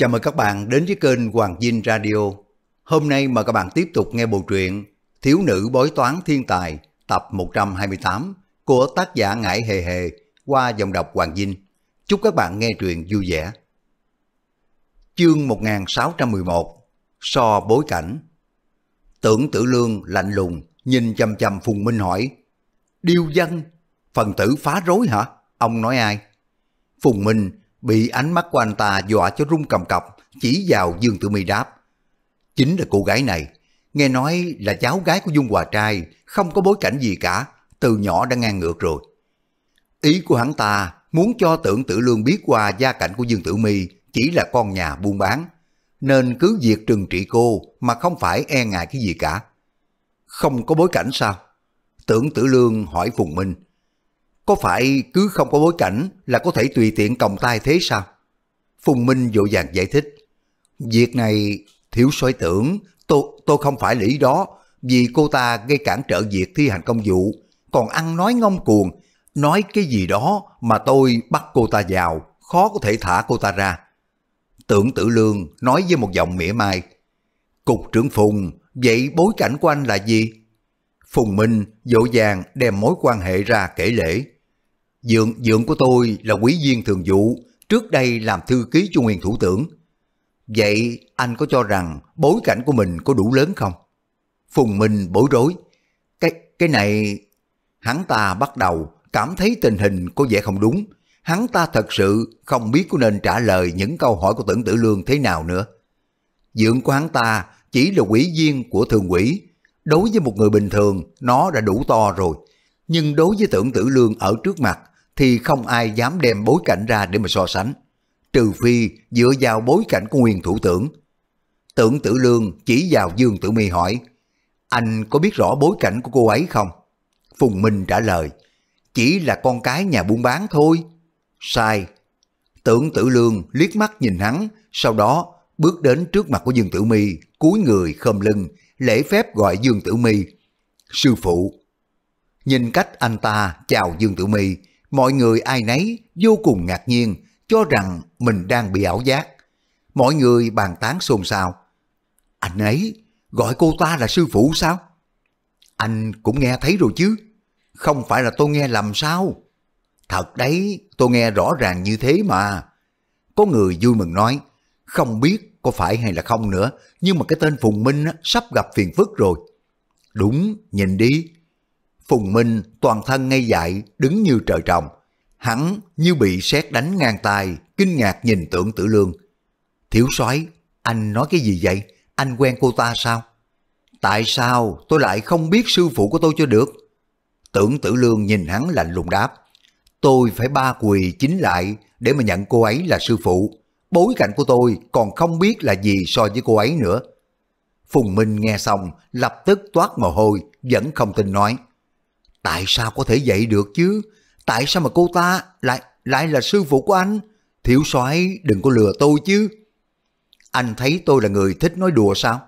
Chào mừng các bạn đến với kênh Hoàng Dinh Radio. Hôm nay mời các bạn tiếp tục nghe bộ truyện Thiếu nữ bói toán thiên tài tập 128 của tác giả Ngải Hề Hề qua dòng đọc Hoàng Dinh. Chúc các bạn nghe truyện vui vẻ. Chương 1611 So bối cảnh Tưởng tử lương lạnh lùng nhìn chăm chăm Phùng Minh hỏi Điêu dân, phần tử phá rối hả? Ông nói ai? Phùng Minh Bị ánh mắt của anh ta dọa cho rung cầm cập, chỉ vào Dương Tử Mi đáp. Chính là cô gái này, nghe nói là cháu gái của Dung Hòa Trai, không có bối cảnh gì cả, từ nhỏ đã ngang ngược rồi. Ý của hắn ta muốn cho tưởng tử lương biết qua gia cảnh của Dương Tử Mi chỉ là con nhà buôn bán, nên cứ việc trừng trị cô mà không phải e ngại cái gì cả. Không có bối cảnh sao? Tưởng tử lương hỏi Phùng Minh, có phải cứ không có bối cảnh là có thể tùy tiện còng tay thế sao? Phùng Minh vội vàng giải thích. Việc này thiếu soi tưởng, tôi, tôi không phải lý đó vì cô ta gây cản trở việc thi hành công vụ, còn ăn nói ngông cuồng, nói cái gì đó mà tôi bắt cô ta vào, khó có thể thả cô ta ra. Tưởng tử lương nói với một giọng mỉa mai, Cục trưởng Phùng, vậy bối cảnh của anh là gì? Phùng Minh dỗ dàng đem mối quan hệ ra kể lễ. Dượng, dượng của tôi là quý viên thường vụ, trước đây làm thư ký cho nguyên thủ tưởng. Vậy anh có cho rằng bối cảnh của mình có đủ lớn không? Phùng Minh bối rối. Cái cái này... Hắn ta bắt đầu cảm thấy tình hình có vẻ không đúng. Hắn ta thật sự không biết có nên trả lời những câu hỏi của tưởng tử lương thế nào nữa. Dượng của hắn ta chỉ là quỷ viên của thường quỷ. Đối với một người bình thường, nó đã đủ to rồi nhưng đối với tưởng tử lương ở trước mặt thì không ai dám đem bối cảnh ra để mà so sánh. Trừ phi dựa vào bối cảnh của nguyên thủ tưởng. Tưởng tử lương chỉ vào Dương Tử mi hỏi, anh có biết rõ bối cảnh của cô ấy không? Phùng Minh trả lời, chỉ là con cái nhà buôn bán thôi. Sai. Tưởng tử lương liếc mắt nhìn hắn, sau đó bước đến trước mặt của Dương Tử Mi, cúi người khom lưng, lễ phép gọi Dương Tử Mi. Sư phụ, Nhìn cách anh ta chào Dương Tử Mi, mọi người ai nấy vô cùng ngạc nhiên, cho rằng mình đang bị ảo giác. Mọi người bàn tán xôn xao. Anh ấy gọi cô ta là sư phụ sao? Anh cũng nghe thấy rồi chứ. Không phải là tôi nghe lầm sao? Thật đấy, tôi nghe rõ ràng như thế mà. Có người vui mừng nói, không biết có phải hay là không nữa, nhưng mà cái tên Phùng Minh sắp gặp phiền phức rồi. Đúng, nhìn đi, Phùng Minh toàn thân ngay dại, đứng như trời trồng. Hắn như bị sét đánh ngang tay, kinh ngạc nhìn tưởng tử lương. Thiếu soái anh nói cái gì vậy? Anh quen cô ta sao? Tại sao tôi lại không biết sư phụ của tôi cho được? Tưởng tử lương nhìn hắn lạnh lùng đáp. Tôi phải ba quỳ chính lại để mà nhận cô ấy là sư phụ. Bối cảnh của tôi còn không biết là gì so với cô ấy nữa. Phùng Minh nghe xong lập tức toát mồ hôi, vẫn không tin nói. Tại sao có thể vậy được chứ? Tại sao mà cô ta lại lại là sư phụ của anh? Thiếu soái đừng có lừa tôi chứ. Anh thấy tôi là người thích nói đùa sao?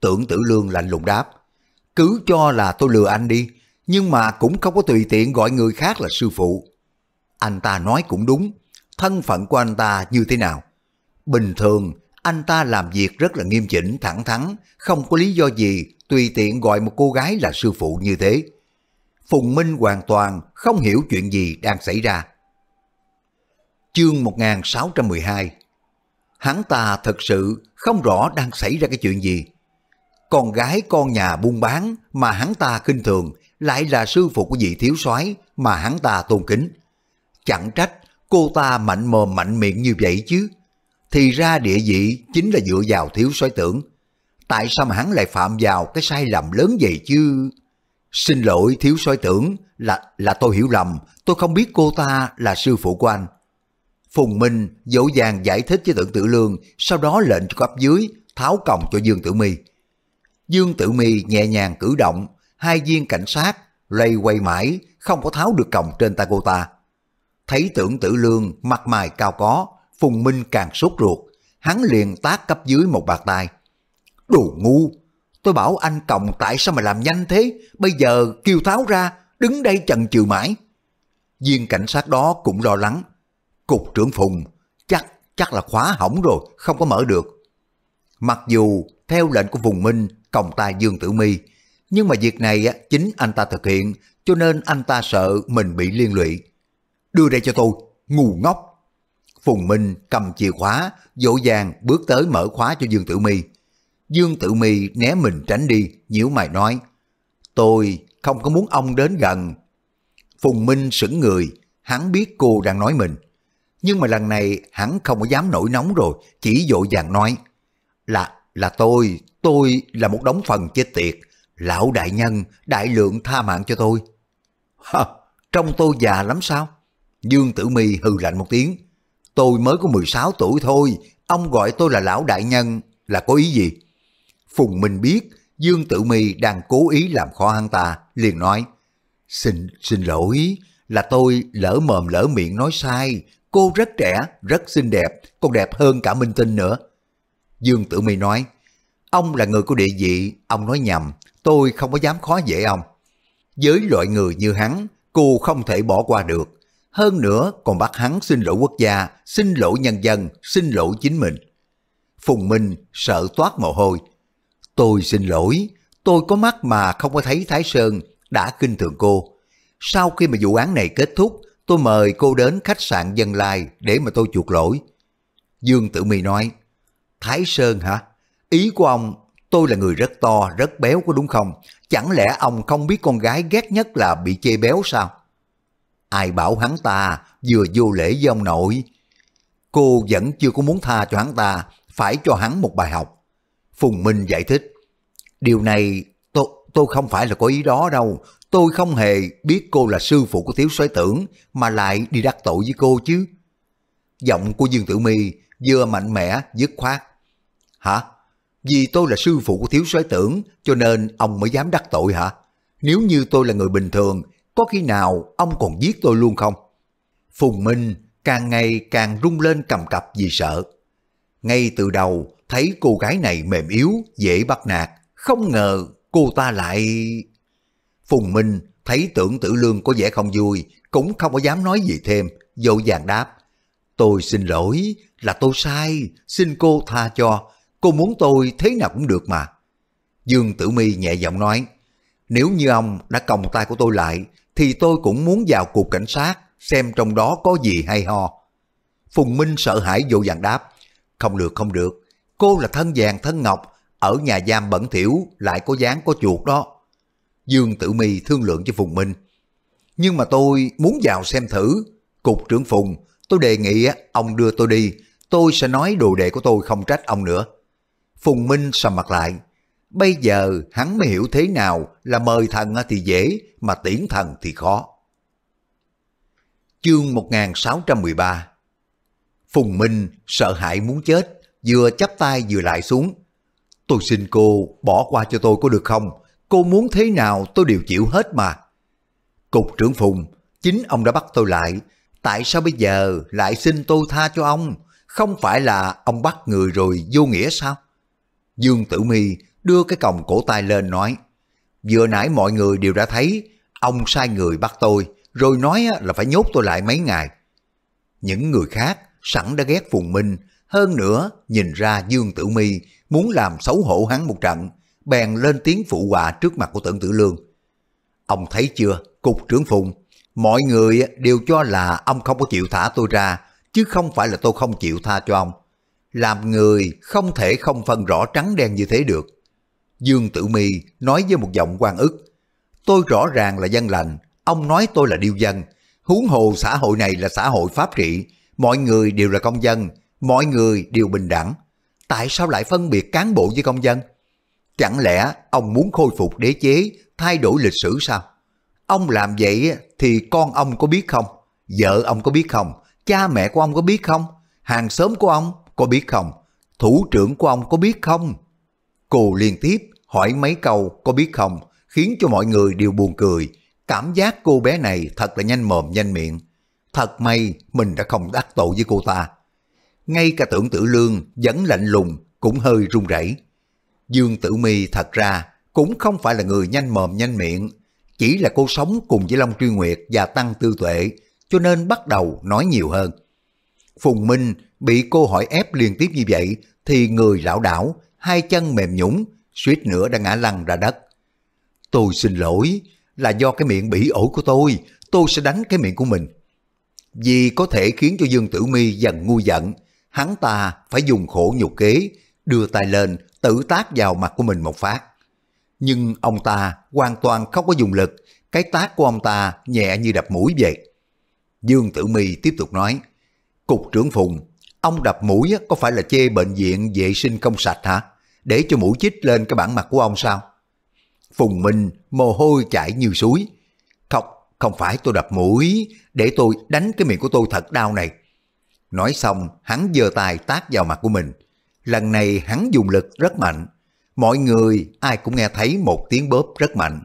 Tưởng tử lương lạnh lùng đáp. Cứ cho là tôi lừa anh đi, nhưng mà cũng không có tùy tiện gọi người khác là sư phụ. Anh ta nói cũng đúng, thân phận của anh ta như thế nào? Bình thường, anh ta làm việc rất là nghiêm chỉnh, thẳng thắn, không có lý do gì tùy tiện gọi một cô gái là sư phụ như thế. Phùng Minh hoàn toàn không hiểu chuyện gì đang xảy ra. Chương 1612 Hắn ta thật sự không rõ đang xảy ra cái chuyện gì. Con gái con nhà buôn bán mà hắn ta khinh thường lại là sư phụ của vị thiếu soái mà hắn ta tôn kính. Chẳng trách cô ta mạnh mồm mạnh miệng như vậy chứ. Thì ra địa vị chính là dựa vào thiếu soái tưởng. Tại sao mà hắn lại phạm vào cái sai lầm lớn vậy chứ? Xin lỗi thiếu soi tưởng, là là tôi hiểu lầm, tôi không biết cô ta là sư phụ của anh. Phùng Minh dỗ dàng giải thích với tưởng tử lương, sau đó lệnh cho cấp dưới tháo còng cho Dương Tử Mi. Dương Tử Mi nhẹ nhàng cử động, hai viên cảnh sát lây quay mãi, không có tháo được còng trên tay cô ta. Thấy tưởng tử lương mặt mày cao có, Phùng Minh càng sốt ruột, hắn liền tát cấp dưới một bạt tay. Đồ ngu, Tôi bảo anh còng tại sao mà làm nhanh thế, bây giờ kêu tháo ra, đứng đây chần chừ mãi. Viên cảnh sát đó cũng lo lắng. Cục trưởng Phùng, chắc, chắc là khóa hỏng rồi, không có mở được. Mặc dù theo lệnh của Phùng Minh, còng tay Dương Tử my nhưng mà việc này chính anh ta thực hiện, cho nên anh ta sợ mình bị liên lụy. Đưa đây cho tôi, ngu ngốc. Phùng Minh cầm chìa khóa, dỗ dàng bước tới mở khóa cho Dương Tử my Dương Tử Mi né mình tránh đi, nhíu mày nói. Tôi không có muốn ông đến gần. Phùng Minh sững người, hắn biết cô đang nói mình. Nhưng mà lần này hắn không có dám nổi nóng rồi, chỉ vội vàng nói. Là, là tôi, tôi là một đống phần chết tiệt. Lão đại nhân, đại lượng tha mạng cho tôi. Hả, trong tôi già lắm sao? Dương Tử Mi hừ lạnh một tiếng. Tôi mới có 16 tuổi thôi, ông gọi tôi là lão đại nhân là có ý gì? Phùng Minh biết Dương Tử Mi đang cố ý làm khó hắn ta, liền nói, Xin, xin lỗi, là tôi lỡ mồm lỡ miệng nói sai, cô rất trẻ, rất xinh đẹp, còn đẹp hơn cả Minh Tinh nữa. Dương Tử Mi nói, ông là người của địa vị, ông nói nhầm, tôi không có dám khó dễ ông. Với loại người như hắn, cô không thể bỏ qua được. Hơn nữa còn bắt hắn xin lỗi quốc gia, xin lỗi nhân dân, xin lỗi chính mình. Phùng Minh sợ toát mồ hôi, Tôi xin lỗi, tôi có mắt mà không có thấy Thái Sơn đã kinh thường cô. Sau khi mà vụ án này kết thúc, tôi mời cô đến khách sạn Dân Lai để mà tôi chuộc lỗi. Dương Tử My nói, Thái Sơn hả? Ý của ông, tôi là người rất to, rất béo có đúng không? Chẳng lẽ ông không biết con gái ghét nhất là bị chê béo sao? Ai bảo hắn ta vừa vô lễ với ông nội? Cô vẫn chưa có muốn tha cho hắn ta, phải cho hắn một bài học. Phùng Minh giải thích. Điều này tôi, tôi không phải là có ý đó đâu. Tôi không hề biết cô là sư phụ của thiếu soái tưởng mà lại đi đắc tội với cô chứ. Giọng của Dương Tử Mi vừa mạnh mẽ dứt khoát. Hả? Vì tôi là sư phụ của thiếu soái tưởng cho nên ông mới dám đắc tội hả? Nếu như tôi là người bình thường, có khi nào ông còn giết tôi luôn không? Phùng Minh càng ngày càng rung lên cầm cập vì sợ. Ngay từ đầu, thấy cô gái này mềm yếu, dễ bắt nạt, không ngờ cô ta lại... Phùng Minh thấy tưởng tử lương có vẻ không vui, cũng không có dám nói gì thêm, dỗ dàng đáp. Tôi xin lỗi, là tôi sai, xin cô tha cho, cô muốn tôi thế nào cũng được mà. Dương Tử Mi nhẹ giọng nói, nếu như ông đã còng tay của tôi lại, thì tôi cũng muốn vào cục cảnh sát, xem trong đó có gì hay ho. Phùng Minh sợ hãi vô vàng đáp, không được không được, Cô là thân vàng thân ngọc, ở nhà giam bẩn thỉu lại có dáng có chuột đó. Dương Tử Mi thương lượng với Phùng Minh. Nhưng mà tôi muốn vào xem thử. Cục trưởng Phùng, tôi đề nghị ông đưa tôi đi, tôi sẽ nói đồ đệ của tôi không trách ông nữa. Phùng Minh sầm mặt lại. Bây giờ hắn mới hiểu thế nào là mời thần thì dễ, mà tiễn thần thì khó. Chương 1613 Phùng Minh sợ hãi muốn chết, vừa chắp tay vừa lại xuống. Tôi xin cô bỏ qua cho tôi có được không? Cô muốn thế nào tôi đều chịu hết mà. Cục trưởng Phùng, chính ông đã bắt tôi lại. Tại sao bây giờ lại xin tôi tha cho ông? Không phải là ông bắt người rồi vô nghĩa sao? Dương Tử my đưa cái còng cổ tay lên nói. Vừa nãy mọi người đều đã thấy, ông sai người bắt tôi, rồi nói là phải nhốt tôi lại mấy ngày. Những người khác sẵn đã ghét Phùng Minh, hơn nữa, nhìn ra Dương Tử Mi muốn làm xấu hổ hắn một trận, bèn lên tiếng phụ họa trước mặt của Tưởng Tử Lương. Ông thấy chưa, cục trưởng phùng, mọi người đều cho là ông không có chịu thả tôi ra, chứ không phải là tôi không chịu tha cho ông. Làm người không thể không phân rõ trắng đen như thế được. Dương Tử Mi nói với một giọng quan ức, tôi rõ ràng là dân lành, ông nói tôi là điêu dân, huống hồ xã hội này là xã hội pháp trị, mọi người đều là công dân, Mọi người đều bình đẳng. Tại sao lại phân biệt cán bộ với công dân? Chẳng lẽ ông muốn khôi phục đế chế, thay đổi lịch sử sao? Ông làm vậy thì con ông có biết không? Vợ ông có biết không? Cha mẹ của ông có biết không? Hàng xóm của ông có biết không? Thủ trưởng của ông có biết không? Cô liên tiếp hỏi mấy câu có biết không? Khiến cho mọi người đều buồn cười. Cảm giác cô bé này thật là nhanh mồm nhanh miệng. Thật may mình đã không đắc tội với cô ta ngay cả tưởng tử lương vẫn lạnh lùng cũng hơi run rẩy. Dương tử mi thật ra cũng không phải là người nhanh mồm nhanh miệng, chỉ là cô sống cùng với Long Truy Nguyệt và Tăng Tư Tuệ, cho nên bắt đầu nói nhiều hơn. Phùng Minh bị cô hỏi ép liên tiếp như vậy thì người lão đảo, hai chân mềm nhũng, suýt nữa đã ngã lăn ra đất. Tôi xin lỗi, là do cái miệng bỉ ổi của tôi, tôi sẽ đánh cái miệng của mình. Vì có thể khiến cho Dương Tử Mi dần ngu giận, hắn ta phải dùng khổ nhục kế, đưa tay lên tự tác vào mặt của mình một phát. Nhưng ông ta hoàn toàn không có dùng lực, cái tác của ông ta nhẹ như đập mũi vậy. Dương Tử Mi tiếp tục nói, Cục trưởng Phùng, ông đập mũi có phải là chê bệnh viện vệ sinh không sạch hả? Để cho mũi chích lên cái bản mặt của ông sao? Phùng Minh mồ hôi chảy như suối. Không, không phải tôi đập mũi, để tôi đánh cái miệng của tôi thật đau này. Nói xong, hắn giơ tay tác vào mặt của mình. Lần này hắn dùng lực rất mạnh. Mọi người ai cũng nghe thấy một tiếng bóp rất mạnh.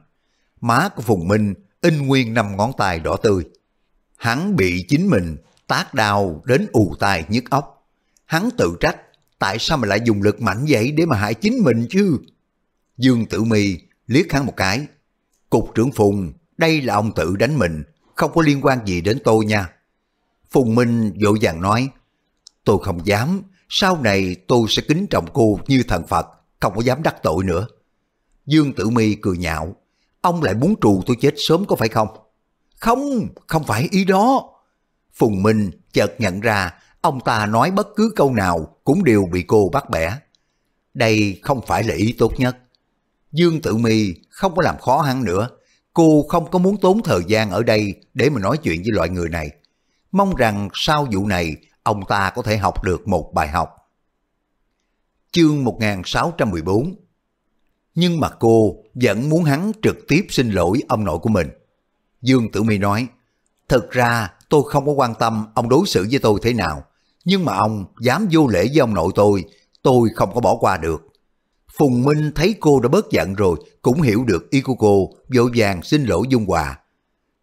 Má của Phùng Minh in nguyên năm ngón tay đỏ tươi. Hắn bị chính mình tác đau đến ù tai nhức óc. Hắn tự trách, tại sao mà lại dùng lực mạnh vậy để mà hại chính mình chứ? Dương Tử Mi liếc hắn một cái. Cục trưởng Phùng, đây là ông tự đánh mình, không có liên quan gì đến tôi nha. Phùng Minh dỗ dàng nói, tôi không dám, sau này tôi sẽ kính trọng cô như thần Phật, không có dám đắc tội nữa. Dương Tử Mi cười nhạo, ông lại muốn trù tôi chết sớm có phải không? Không, không phải ý đó. Phùng Minh chợt nhận ra ông ta nói bất cứ câu nào cũng đều bị cô bắt bẻ. Đây không phải là ý tốt nhất. Dương Tử Mi không có làm khó hắn nữa. Cô không có muốn tốn thời gian ở đây để mà nói chuyện với loại người này mong rằng sau vụ này ông ta có thể học được một bài học. Chương 1614 Nhưng mà cô vẫn muốn hắn trực tiếp xin lỗi ông nội của mình. Dương Tử My nói, Thật ra tôi không có quan tâm ông đối xử với tôi thế nào, nhưng mà ông dám vô lễ với ông nội tôi, tôi không có bỏ qua được. Phùng Minh thấy cô đã bớt giận rồi, cũng hiểu được ý của cô, vội vàng xin lỗi Dung Hòa.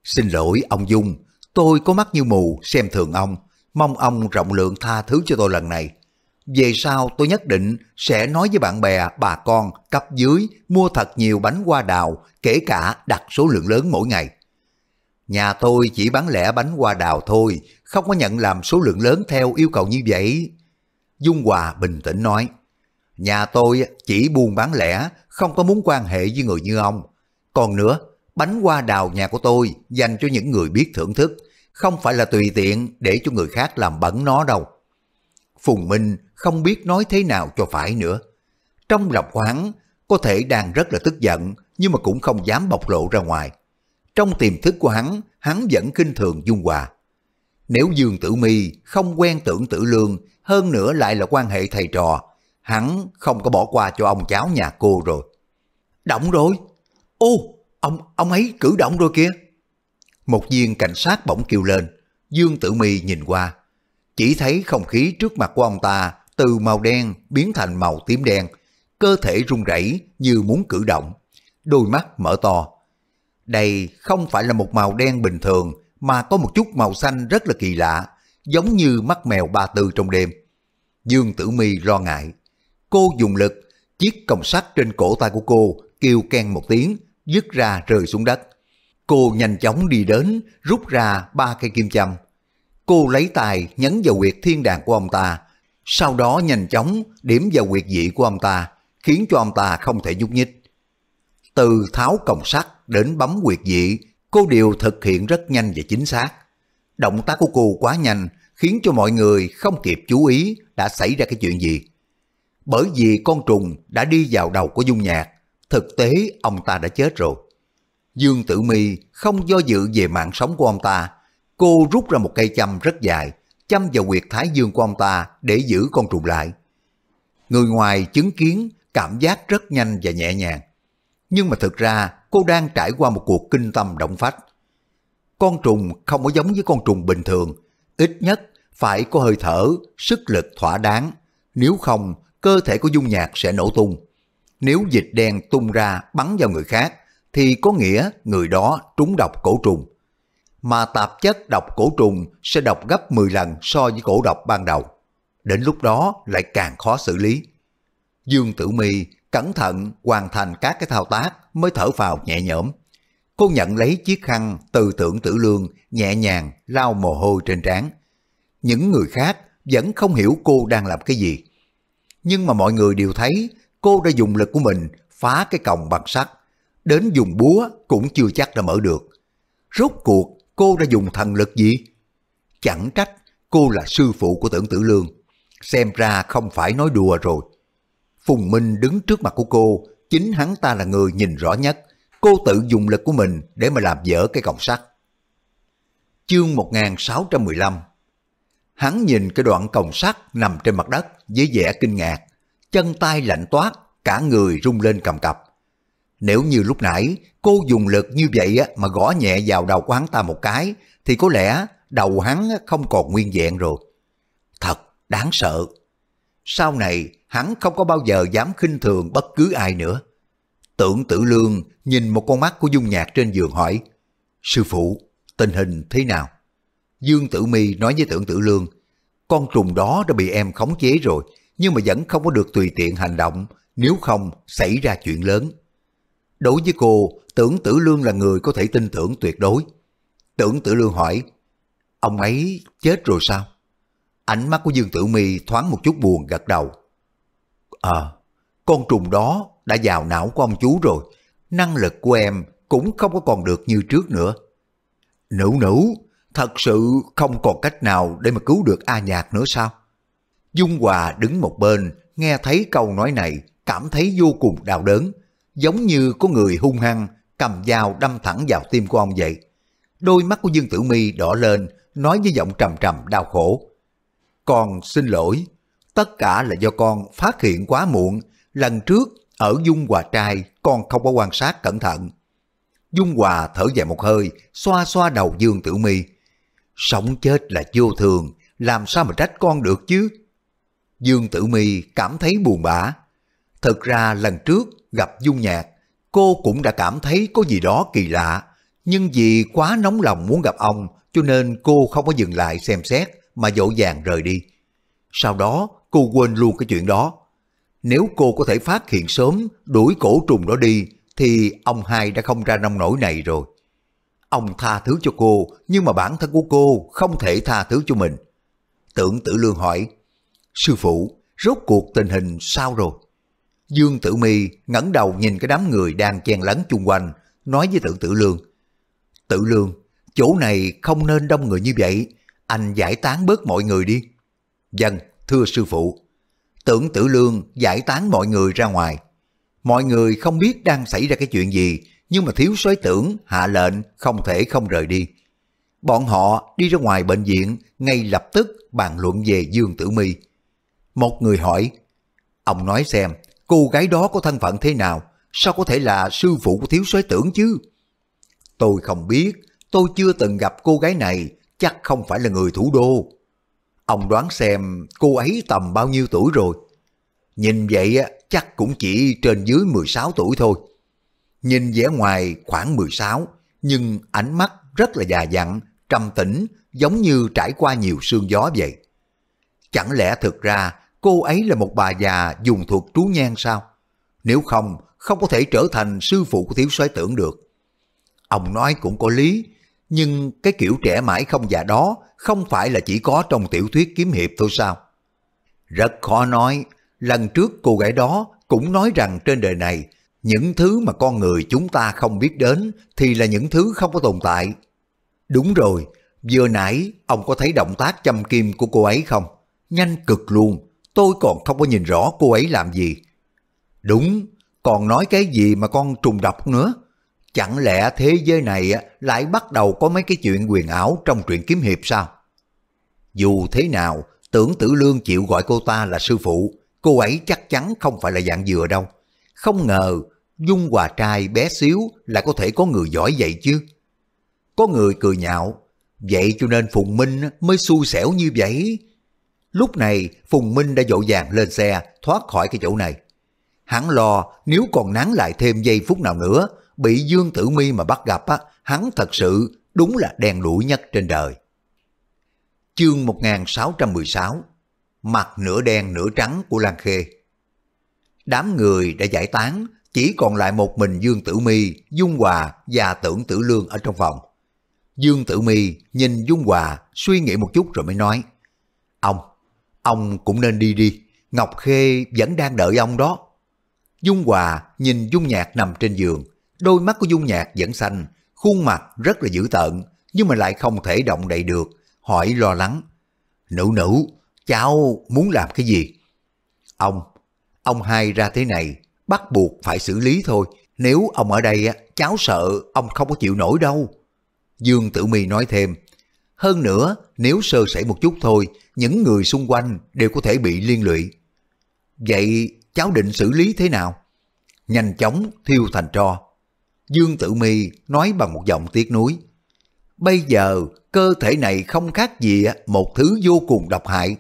Xin lỗi ông Dung, Tôi có mắt như mù, xem thường ông, mong ông rộng lượng tha thứ cho tôi lần này. Về sau tôi nhất định sẽ nói với bạn bè, bà con, cấp dưới mua thật nhiều bánh hoa đào, kể cả đặt số lượng lớn mỗi ngày. Nhà tôi chỉ bán lẻ bánh hoa đào thôi, không có nhận làm số lượng lớn theo yêu cầu như vậy. Dung Hòa bình tĩnh nói, nhà tôi chỉ buôn bán lẻ, không có muốn quan hệ với người như ông. Còn nữa, bánh hoa đào nhà của tôi dành cho những người biết thưởng thức, không phải là tùy tiện để cho người khác làm bẩn nó đâu. Phùng Minh không biết nói thế nào cho phải nữa. Trong lòng của hắn, có thể đang rất là tức giận, nhưng mà cũng không dám bộc lộ ra ngoài. Trong tiềm thức của hắn, hắn vẫn khinh thường Dung Hòa. Nếu Dương Tử Mi không quen tưởng Tử Lương, hơn nữa lại là quan hệ thầy trò, hắn không có bỏ qua cho ông cháu nhà cô rồi. Động rồi! Ô, ông ông ấy cử động rồi kìa! Một viên cảnh sát bỗng kêu lên, Dương Tử Mi nhìn qua. Chỉ thấy không khí trước mặt của ông ta từ màu đen biến thành màu tím đen, cơ thể run rẩy như muốn cử động, đôi mắt mở to. Đây không phải là một màu đen bình thường mà có một chút màu xanh rất là kỳ lạ, giống như mắt mèo ba tư trong đêm. Dương Tử Mi lo ngại. Cô dùng lực, chiếc còng sắt trên cổ tay của cô kêu ken một tiếng, dứt ra rơi xuống đất. Cô nhanh chóng đi đến, rút ra ba cây kim châm. Cô lấy tài nhấn vào quyệt thiên đàng của ông ta, sau đó nhanh chóng điểm vào quyệt dị của ông ta, khiến cho ông ta không thể nhúc nhích. Từ tháo còng sắt đến bấm quyệt dị, cô đều thực hiện rất nhanh và chính xác. Động tác của cô quá nhanh, khiến cho mọi người không kịp chú ý đã xảy ra cái chuyện gì. Bởi vì con trùng đã đi vào đầu của dung nhạc, thực tế ông ta đã chết rồi. Dương Tử Mi không do dự về mạng sống của ông ta. Cô rút ra một cây châm rất dài, châm vào quyệt thái dương của ông ta để giữ con trùng lại. Người ngoài chứng kiến cảm giác rất nhanh và nhẹ nhàng. Nhưng mà thực ra cô đang trải qua một cuộc kinh tâm động phách. Con trùng không có giống với con trùng bình thường, ít nhất phải có hơi thở, sức lực thỏa đáng. Nếu không, cơ thể của dung nhạc sẽ nổ tung. Nếu dịch đen tung ra bắn vào người khác, thì có nghĩa người đó trúng độc cổ trùng. Mà tạp chất độc cổ trùng sẽ độc gấp 10 lần so với cổ độc ban đầu. Đến lúc đó lại càng khó xử lý. Dương Tử Mi cẩn thận hoàn thành các cái thao tác mới thở vào nhẹ nhõm. Cô nhận lấy chiếc khăn từ tưởng tử lương nhẹ nhàng lau mồ hôi trên trán. Những người khác vẫn không hiểu cô đang làm cái gì. Nhưng mà mọi người đều thấy cô đã dùng lực của mình phá cái còng bằng sắt đến dùng búa cũng chưa chắc đã mở được. Rốt cuộc cô đã dùng thần lực gì? Chẳng trách cô là sư phụ của tưởng tử lương. Xem ra không phải nói đùa rồi. Phùng Minh đứng trước mặt của cô, chính hắn ta là người nhìn rõ nhất. Cô tự dùng lực của mình để mà làm dở cái còng sắt. Chương 1615 Hắn nhìn cái đoạn còng sắt nằm trên mặt đất với vẻ kinh ngạc. Chân tay lạnh toát, cả người rung lên cầm cập. Nếu như lúc nãy cô dùng lực như vậy mà gõ nhẹ vào đầu của hắn ta một cái, thì có lẽ đầu hắn không còn nguyên vẹn rồi. Thật đáng sợ. Sau này hắn không có bao giờ dám khinh thường bất cứ ai nữa. Tưởng tử lương nhìn một con mắt của dung nhạc trên giường hỏi, Sư phụ, tình hình thế nào? Dương tử mi nói với tưởng tử lương, con trùng đó đã bị em khống chế rồi, nhưng mà vẫn không có được tùy tiện hành động, nếu không xảy ra chuyện lớn. Đối với cô, tưởng tử lương là người có thể tin tưởng tuyệt đối. Tưởng tử lương hỏi, ông ấy chết rồi sao? Ánh mắt của Dương Tử Mi thoáng một chút buồn gật đầu. à, con trùng đó đã vào não của ông chú rồi, năng lực của em cũng không có còn được như trước nữa. Nữ nữ, thật sự không còn cách nào để mà cứu được A Nhạc nữa sao? Dung Hòa đứng một bên, nghe thấy câu nói này, cảm thấy vô cùng đau đớn giống như có người hung hăng cầm dao đâm thẳng vào tim của ông vậy. Đôi mắt của Dương Tử Mi đỏ lên, nói với giọng trầm trầm đau khổ. Con xin lỗi, tất cả là do con phát hiện quá muộn. Lần trước, ở Dung Hòa Trai, con không có quan sát cẩn thận. Dung Hòa thở dài một hơi, xoa xoa đầu Dương Tử Mi. Sống chết là vô thường, làm sao mà trách con được chứ? Dương Tử Mi cảm thấy buồn bã. Thật ra lần trước gặp dung nhạc, cô cũng đã cảm thấy có gì đó kỳ lạ, nhưng vì quá nóng lòng muốn gặp ông cho nên cô không có dừng lại xem xét mà dỗ dàng rời đi. Sau đó cô quên luôn cái chuyện đó. Nếu cô có thể phát hiện sớm đuổi cổ trùng đó đi thì ông hai đã không ra nông nổi này rồi. Ông tha thứ cho cô nhưng mà bản thân của cô không thể tha thứ cho mình. Tưởng tử lương hỏi, Sư phụ, rốt cuộc tình hình sao rồi? Dương Tử Mi ngẩng đầu nhìn cái đám người đang chen lấn chung quanh, nói với tự tử lương. Tự lương, chỗ này không nên đông người như vậy, anh giải tán bớt mọi người đi. Dân, vâng, thưa sư phụ. Tưởng tử lương giải tán mọi người ra ngoài. Mọi người không biết đang xảy ra cái chuyện gì, nhưng mà thiếu soái tưởng hạ lệnh không thể không rời đi. Bọn họ đi ra ngoài bệnh viện ngay lập tức bàn luận về Dương Tử Mi. Một người hỏi, ông nói xem cô gái đó có thân phận thế nào, sao có thể là sư phụ của thiếu soái tưởng chứ? Tôi không biết, tôi chưa từng gặp cô gái này, chắc không phải là người thủ đô. Ông đoán xem cô ấy tầm bao nhiêu tuổi rồi? Nhìn vậy chắc cũng chỉ trên dưới 16 tuổi thôi. Nhìn vẻ ngoài khoảng 16, nhưng ánh mắt rất là già dặn, trầm tĩnh, giống như trải qua nhiều sương gió vậy. Chẳng lẽ thực ra cô ấy là một bà già dùng thuật trú nhang sao? Nếu không, không có thể trở thành sư phụ của thiếu soái tưởng được. Ông nói cũng có lý, nhưng cái kiểu trẻ mãi không già đó không phải là chỉ có trong tiểu thuyết kiếm hiệp thôi sao? Rất khó nói, lần trước cô gái đó cũng nói rằng trên đời này, những thứ mà con người chúng ta không biết đến thì là những thứ không có tồn tại. Đúng rồi, vừa nãy ông có thấy động tác châm kim của cô ấy không? Nhanh cực luôn, tôi còn không có nhìn rõ cô ấy làm gì. Đúng, còn nói cái gì mà con trùng độc nữa. Chẳng lẽ thế giới này lại bắt đầu có mấy cái chuyện quyền ảo trong truyện kiếm hiệp sao? Dù thế nào, tưởng tử lương chịu gọi cô ta là sư phụ, cô ấy chắc chắn không phải là dạng dừa đâu. Không ngờ, dung hòa trai bé xíu lại có thể có người giỏi vậy chứ. Có người cười nhạo, vậy cho nên Phùng Minh mới xui xẻo như vậy, Lúc này Phùng Minh đã dội dàng lên xe thoát khỏi cái chỗ này. Hắn lo nếu còn nán lại thêm giây phút nào nữa bị Dương Tử Mi mà bắt gặp á, hắn thật sự đúng là đen đủi nhất trên đời. Chương 1616 Mặt nửa đen nửa trắng của Lan Khê Đám người đã giải tán, chỉ còn lại một mình Dương Tử Mi, Dung Hòa và Tưởng Tử Lương ở trong phòng. Dương Tử Mi nhìn Dung Hòa suy nghĩ một chút rồi mới nói Ông, Ông cũng nên đi đi, Ngọc Khê vẫn đang đợi ông đó. Dung Hòa nhìn Dung Nhạc nằm trên giường, đôi mắt của Dung Nhạc vẫn xanh, khuôn mặt rất là dữ tợn, nhưng mà lại không thể động đậy được, hỏi lo lắng. Nữ nữ, cháu muốn làm cái gì? Ông, ông hai ra thế này, bắt buộc phải xử lý thôi, nếu ông ở đây cháu sợ ông không có chịu nổi đâu. Dương Tử Mi nói thêm, hơn nữa nếu sơ sẩy một chút thôi những người xung quanh đều có thể bị liên lụy. Vậy cháu định xử lý thế nào? Nhanh chóng thiêu thành tro. Dương Tử Mi nói bằng một giọng tiếc nuối. Bây giờ cơ thể này không khác gì một thứ vô cùng độc hại.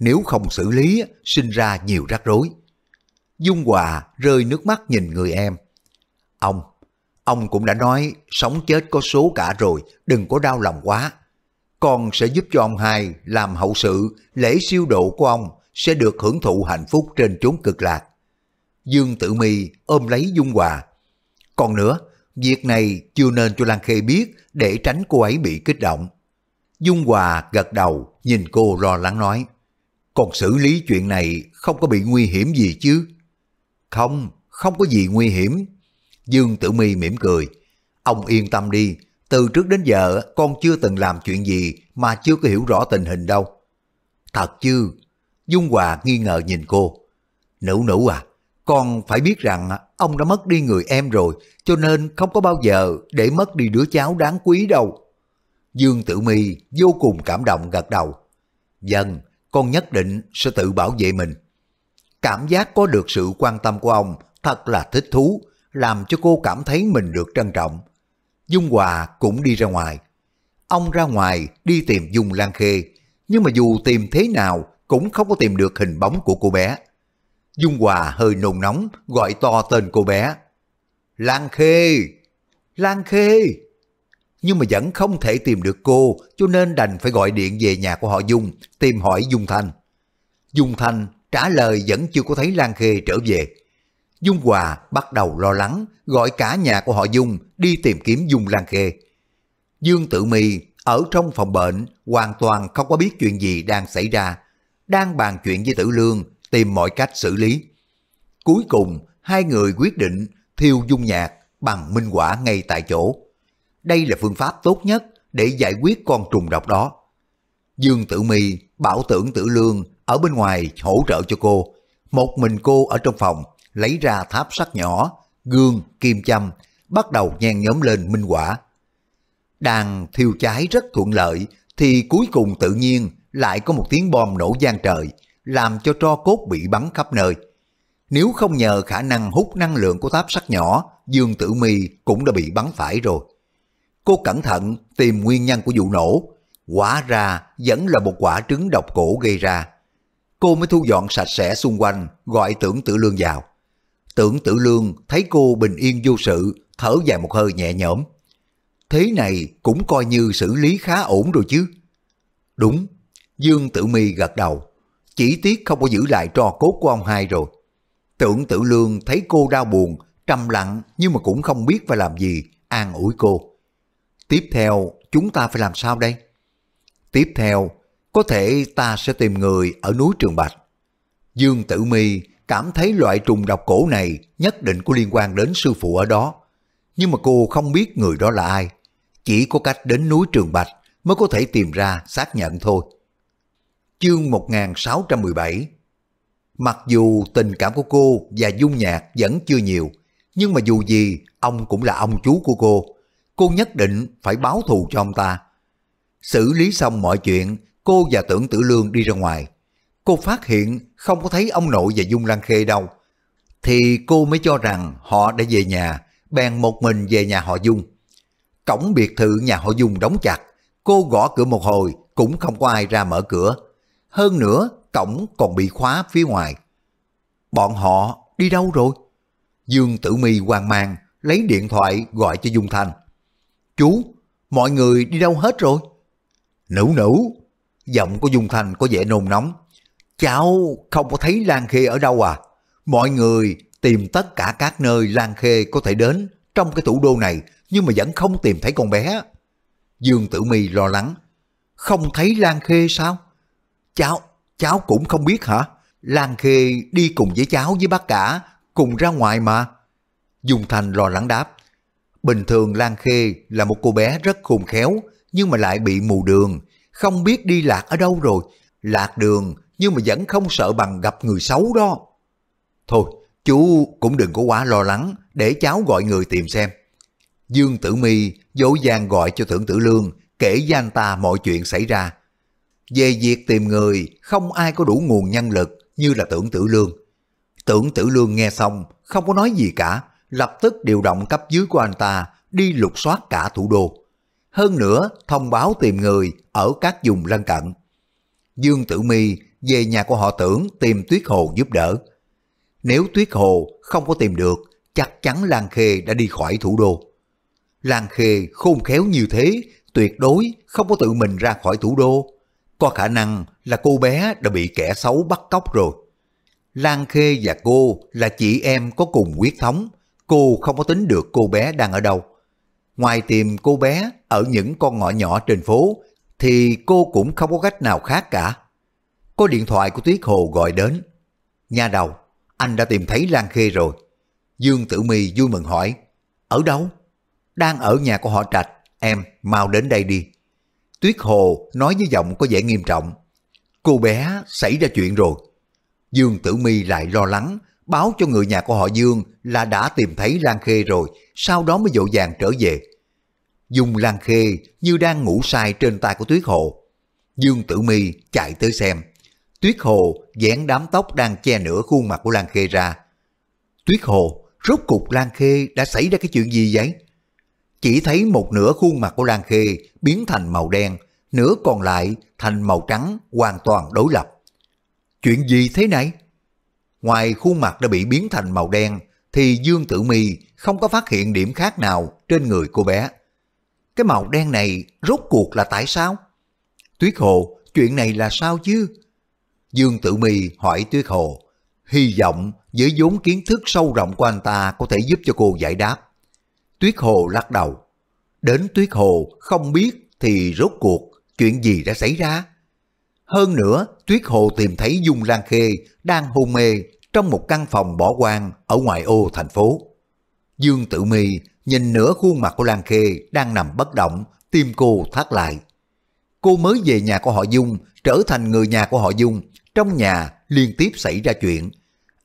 Nếu không xử lý sinh ra nhiều rắc rối. Dung Hòa rơi nước mắt nhìn người em. Ông, ông cũng đã nói sống chết có số cả rồi, đừng có đau lòng quá còn sẽ giúp cho ông hai làm hậu sự, lễ siêu độ của ông sẽ được hưởng thụ hạnh phúc trên chốn cực lạc. Dương Tử Mi ôm lấy Dung Hòa. Còn nữa, việc này chưa nên cho Lan Khê biết để tránh cô ấy bị kích động. Dung Hòa gật đầu, nhìn cô lo lắng nói. Còn xử lý chuyện này không có bị nguy hiểm gì chứ? Không, không có gì nguy hiểm. Dương Tử Mi mỉm cười. Ông yên tâm đi, từ trước đến giờ con chưa từng làm chuyện gì mà chưa có hiểu rõ tình hình đâu. Thật chứ? Dung Hòa nghi ngờ nhìn cô. Nữ nữ à, con phải biết rằng ông đã mất đi người em rồi cho nên không có bao giờ để mất đi đứa cháu đáng quý đâu. Dương Tử My vô cùng cảm động gật đầu. Dần, con nhất định sẽ tự bảo vệ mình. Cảm giác có được sự quan tâm của ông thật là thích thú, làm cho cô cảm thấy mình được trân trọng. Dung Hòa cũng đi ra ngoài. Ông ra ngoài đi tìm Dung Lan Khê, nhưng mà dù tìm thế nào cũng không có tìm được hình bóng của cô bé. Dung Hòa hơi nôn nóng gọi to tên cô bé. Lan Khê! Lan Khê! Nhưng mà vẫn không thể tìm được cô cho nên đành phải gọi điện về nhà của họ Dung tìm hỏi Dung Thanh. Dung Thanh trả lời vẫn chưa có thấy Lan Khê trở về. Dung Hòa bắt đầu lo lắng, gọi cả nhà của họ Dung đi tìm kiếm Dung Lan Khê. Dương Tử Mi ở trong phòng bệnh hoàn toàn không có biết chuyện gì đang xảy ra, đang bàn chuyện với Tử Lương tìm mọi cách xử lý. Cuối cùng, hai người quyết định thiêu dung nhạc bằng minh quả ngay tại chỗ. Đây là phương pháp tốt nhất để giải quyết con trùng độc đó. Dương Tử Mi bảo tưởng Tử Lương ở bên ngoài hỗ trợ cho cô. Một mình cô ở trong phòng lấy ra tháp sắt nhỏ, gương, kim châm, bắt đầu nhen nhóm lên minh quả. Đang thiêu cháy rất thuận lợi, thì cuối cùng tự nhiên lại có một tiếng bom nổ gian trời, làm cho tro cốt bị bắn khắp nơi. Nếu không nhờ khả năng hút năng lượng của tháp sắt nhỏ, Dương Tử Mi cũng đã bị bắn phải rồi. Cô cẩn thận tìm nguyên nhân của vụ nổ, quả ra vẫn là một quả trứng độc cổ gây ra. Cô mới thu dọn sạch sẽ xung quanh, gọi tưởng tử lương vào. Tưởng tử lương thấy cô bình yên vô sự, thở dài một hơi nhẹ nhõm. Thế này cũng coi như xử lý khá ổn rồi chứ. Đúng, Dương Tử Mi gật đầu. Chỉ tiếc không có giữ lại trò cốt của ông hai rồi. Tưởng tử lương thấy cô đau buồn, trầm lặng nhưng mà cũng không biết phải làm gì, an ủi cô. Tiếp theo, chúng ta phải làm sao đây? Tiếp theo, có thể ta sẽ tìm người ở núi Trường Bạch. Dương Tử Mi cảm thấy loại trùng độc cổ này nhất định có liên quan đến sư phụ ở đó. Nhưng mà cô không biết người đó là ai. Chỉ có cách đến núi Trường Bạch mới có thể tìm ra xác nhận thôi. Chương 1617 Mặc dù tình cảm của cô và dung nhạc vẫn chưa nhiều, nhưng mà dù gì, ông cũng là ông chú của cô. Cô nhất định phải báo thù cho ông ta. Xử lý xong mọi chuyện, cô và tưởng tử lương đi ra ngoài cô phát hiện không có thấy ông nội và Dung Lan Khê đâu. Thì cô mới cho rằng họ đã về nhà, bèn một mình về nhà họ Dung. Cổng biệt thự nhà họ Dung đóng chặt, cô gõ cửa một hồi cũng không có ai ra mở cửa. Hơn nữa, cổng còn bị khóa phía ngoài. Bọn họ đi đâu rồi? Dương Tử my hoang mang, lấy điện thoại gọi cho Dung Thanh. Chú, mọi người đi đâu hết rồi? Nữ nữ, giọng của Dung Thanh có vẻ nôn nóng. Cháu không có thấy Lan Khê ở đâu à? Mọi người tìm tất cả các nơi Lan Khê có thể đến trong cái thủ đô này nhưng mà vẫn không tìm thấy con bé. Dương Tử Mi lo lắng. Không thấy Lan Khê sao? Cháu, cháu cũng không biết hả? Lan Khê đi cùng với cháu với bác cả, cùng ra ngoài mà. Dung Thành lo lắng đáp. Bình thường Lan Khê là một cô bé rất khôn khéo, nhưng mà lại bị mù đường, không biết đi lạc ở đâu rồi. Lạc đường nhưng mà vẫn không sợ bằng gặp người xấu đó. Thôi, chú cũng đừng có quá lo lắng, để cháu gọi người tìm xem. Dương Tử Mi dỗ dàng gọi cho Thượng Tử Lương kể với anh ta mọi chuyện xảy ra. Về việc tìm người, không ai có đủ nguồn nhân lực như là Tưởng Tử Lương. Tưởng Tử Lương nghe xong, không có nói gì cả, lập tức điều động cấp dưới của anh ta đi lục soát cả thủ đô. Hơn nữa, thông báo tìm người ở các vùng lân cận. Dương Tử Mi về nhà của họ tưởng tìm Tuyết Hồ giúp đỡ. Nếu Tuyết Hồ không có tìm được, chắc chắn Lan Khê đã đi khỏi thủ đô. Lan Khê khôn khéo như thế, tuyệt đối không có tự mình ra khỏi thủ đô. Có khả năng là cô bé đã bị kẻ xấu bắt cóc rồi. Lan Khê và cô là chị em có cùng huyết thống, cô không có tính được cô bé đang ở đâu. Ngoài tìm cô bé ở những con ngõ nhỏ trên phố, thì cô cũng không có cách nào khác cả có điện thoại của Tuyết Hồ gọi đến. Nhà đầu, anh đã tìm thấy Lan Khê rồi. Dương Tử My vui mừng hỏi, ở đâu? Đang ở nhà của họ Trạch, em mau đến đây đi. Tuyết Hồ nói với giọng có vẻ nghiêm trọng, cô bé xảy ra chuyện rồi. Dương Tử My lại lo lắng, báo cho người nhà của họ Dương là đã tìm thấy Lan Khê rồi, sau đó mới dỗ dàng trở về. dùng Lan Khê như đang ngủ say trên tay của Tuyết Hồ. Dương Tử My chạy tới xem. Tuyết Hồ dán đám tóc đang che nửa khuôn mặt của Lan Khê ra. Tuyết Hồ, rốt cục Lan Khê đã xảy ra cái chuyện gì vậy? Chỉ thấy một nửa khuôn mặt của Lan Khê biến thành màu đen, nửa còn lại thành màu trắng hoàn toàn đối lập. Chuyện gì thế này? Ngoài khuôn mặt đã bị biến thành màu đen, thì Dương Tử Mi không có phát hiện điểm khác nào trên người cô bé. Cái màu đen này rốt cuộc là tại sao? Tuyết Hồ, chuyện này là sao chứ? Dương Tử Mi hỏi Tuyết Hồ, hy vọng với vốn kiến thức sâu rộng của anh ta có thể giúp cho cô giải đáp. Tuyết Hồ lắc đầu. Đến Tuyết Hồ không biết thì rốt cuộc chuyện gì đã xảy ra. Hơn nữa, Tuyết Hồ tìm thấy Dung Lan Khê đang hôn mê trong một căn phòng bỏ hoang ở ngoại ô thành phố. Dương Tử Mi nhìn nửa khuôn mặt của Lan Khê đang nằm bất động, tim cô thắt lại. Cô mới về nhà của họ Dung, trở thành người nhà của họ Dung, trong nhà liên tiếp xảy ra chuyện.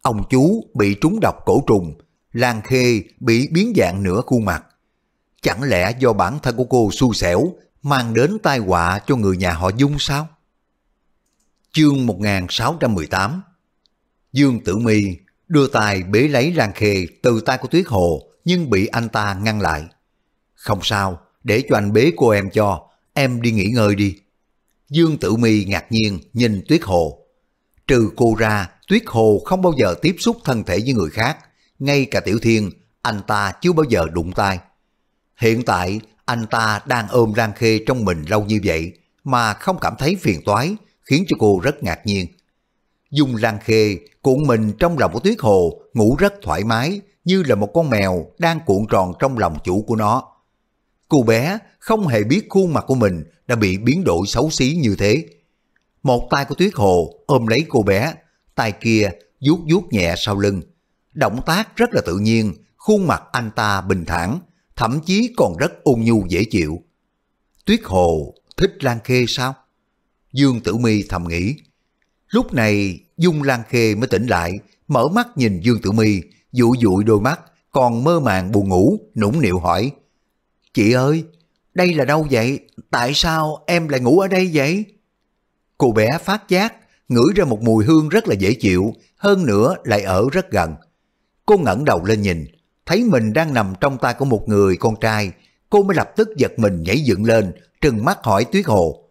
Ông chú bị trúng độc cổ trùng, Lan Khê bị biến dạng nửa khuôn mặt. Chẳng lẽ do bản thân của cô xui xẻo mang đến tai họa cho người nhà họ Dung sao? Chương 1618 Dương Tử Mi đưa tay bế lấy Lan Khê từ tay của Tuyết Hồ nhưng bị anh ta ngăn lại. Không sao, để cho anh bế cô em cho, em đi nghỉ ngơi đi. Dương Tử Mi ngạc nhiên nhìn Tuyết Hồ. Trừ cô ra, Tuyết Hồ không bao giờ tiếp xúc thân thể với người khác. Ngay cả Tiểu Thiên, anh ta chưa bao giờ đụng tay. Hiện tại, anh ta đang ôm Lan Khê trong mình lâu như vậy mà không cảm thấy phiền toái, khiến cho cô rất ngạc nhiên. Dung Lan Khê cuộn mình trong lòng của Tuyết Hồ ngủ rất thoải mái như là một con mèo đang cuộn tròn trong lòng chủ của nó. Cô bé không hề biết khuôn mặt của mình đã bị biến đổi xấu xí như thế. Một tay của Tuyết Hồ ôm lấy cô bé, tay kia vuốt vuốt nhẹ sau lưng. Động tác rất là tự nhiên, khuôn mặt anh ta bình thản, thậm chí còn rất ôn nhu dễ chịu. Tuyết Hồ thích Lan Khê sao? Dương Tử Mi thầm nghĩ. Lúc này Dung Lan Khê mới tỉnh lại, mở mắt nhìn Dương Tử Mi, dụ dụi đôi mắt, còn mơ màng buồn ngủ, nũng nịu hỏi. Chị ơi, đây là đâu vậy? Tại sao em lại ngủ ở đây vậy? Cô bé phát giác, ngửi ra một mùi hương rất là dễ chịu, hơn nữa lại ở rất gần. Cô ngẩng đầu lên nhìn, thấy mình đang nằm trong tay của một người con trai, cô mới lập tức giật mình nhảy dựng lên, trừng mắt hỏi Tuyết Hồ.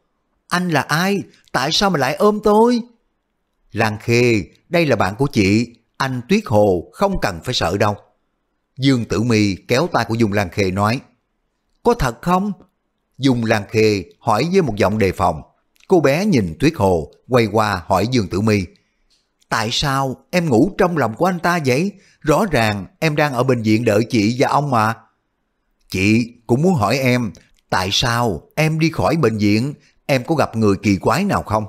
Anh là ai? Tại sao mà lại ôm tôi? Lan Khê, đây là bạn của chị, anh Tuyết Hồ không cần phải sợ đâu. Dương Tử Mi kéo tay của Dung Lan Khê nói. Có thật không? Dung Lan Khê hỏi với một giọng đề phòng. Cô bé nhìn Tuyết Hồ, quay qua hỏi Dương Tử My: Tại sao em ngủ trong lòng của anh ta vậy? Rõ ràng em đang ở bệnh viện đợi chị và ông mà. Chị cũng muốn hỏi em, tại sao em đi khỏi bệnh viện, em có gặp người kỳ quái nào không?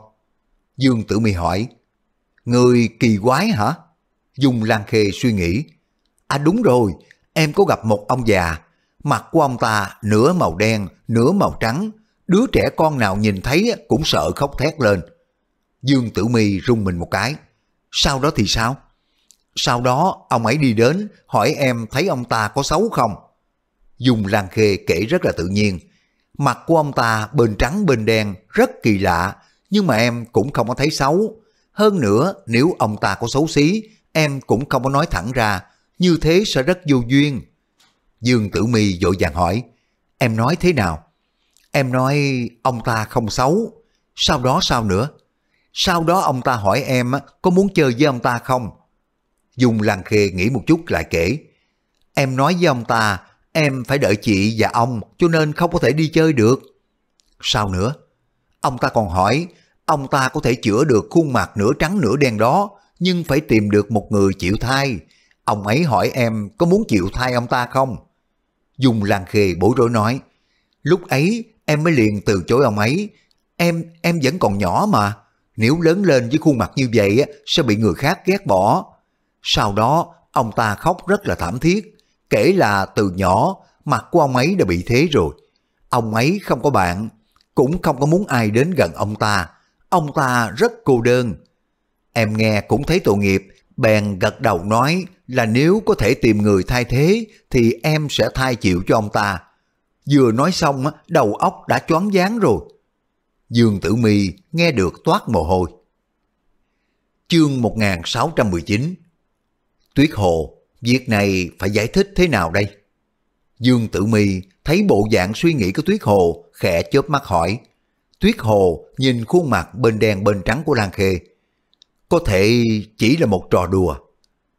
Dương Tử My hỏi. Người kỳ quái hả? Dung Lan Khê suy nghĩ. À đúng rồi, em có gặp một ông già, mặt của ông ta nửa màu đen, nửa màu trắng, Đứa trẻ con nào nhìn thấy cũng sợ khóc thét lên. Dương Tử Mi rung mình một cái. Sau đó thì sao? Sau đó ông ấy đi đến hỏi em thấy ông ta có xấu không? Dùng Lan Khê kể rất là tự nhiên. Mặt của ông ta bên trắng bên đen rất kỳ lạ nhưng mà em cũng không có thấy xấu. Hơn nữa nếu ông ta có xấu xí em cũng không có nói thẳng ra như thế sẽ rất vô duyên. Dương Tử Mi vội vàng hỏi em nói thế nào? Em nói ông ta không xấu. Sau đó sao nữa? Sau đó ông ta hỏi em có muốn chơi với ông ta không? Dùng Lan Khê nghĩ một chút lại kể. Em nói với ông ta em phải đợi chị và ông cho nên không có thể đi chơi được. Sao nữa? Ông ta còn hỏi ông ta có thể chữa được khuôn mặt nửa trắng nửa đen đó nhưng phải tìm được một người chịu thai. Ông ấy hỏi em có muốn chịu thai ông ta không? Dùng Lan Khê bối rối nói lúc ấy em mới liền từ chối ông ấy. Em, em vẫn còn nhỏ mà. Nếu lớn lên với khuôn mặt như vậy sẽ bị người khác ghét bỏ. Sau đó, ông ta khóc rất là thảm thiết. Kể là từ nhỏ, mặt của ông ấy đã bị thế rồi. Ông ấy không có bạn, cũng không có muốn ai đến gần ông ta. Ông ta rất cô đơn. Em nghe cũng thấy tội nghiệp, bèn gật đầu nói là nếu có thể tìm người thay thế thì em sẽ thay chịu cho ông ta vừa nói xong đầu óc đã choáng váng rồi. Dương Tử Mi nghe được toát mồ hôi. Chương 1619 Tuyết Hồ, việc này phải giải thích thế nào đây? Dương Tử Mi thấy bộ dạng suy nghĩ của Tuyết Hồ khẽ chớp mắt hỏi. Tuyết Hồ nhìn khuôn mặt bên đen bên trắng của Lan Khê. Có thể chỉ là một trò đùa.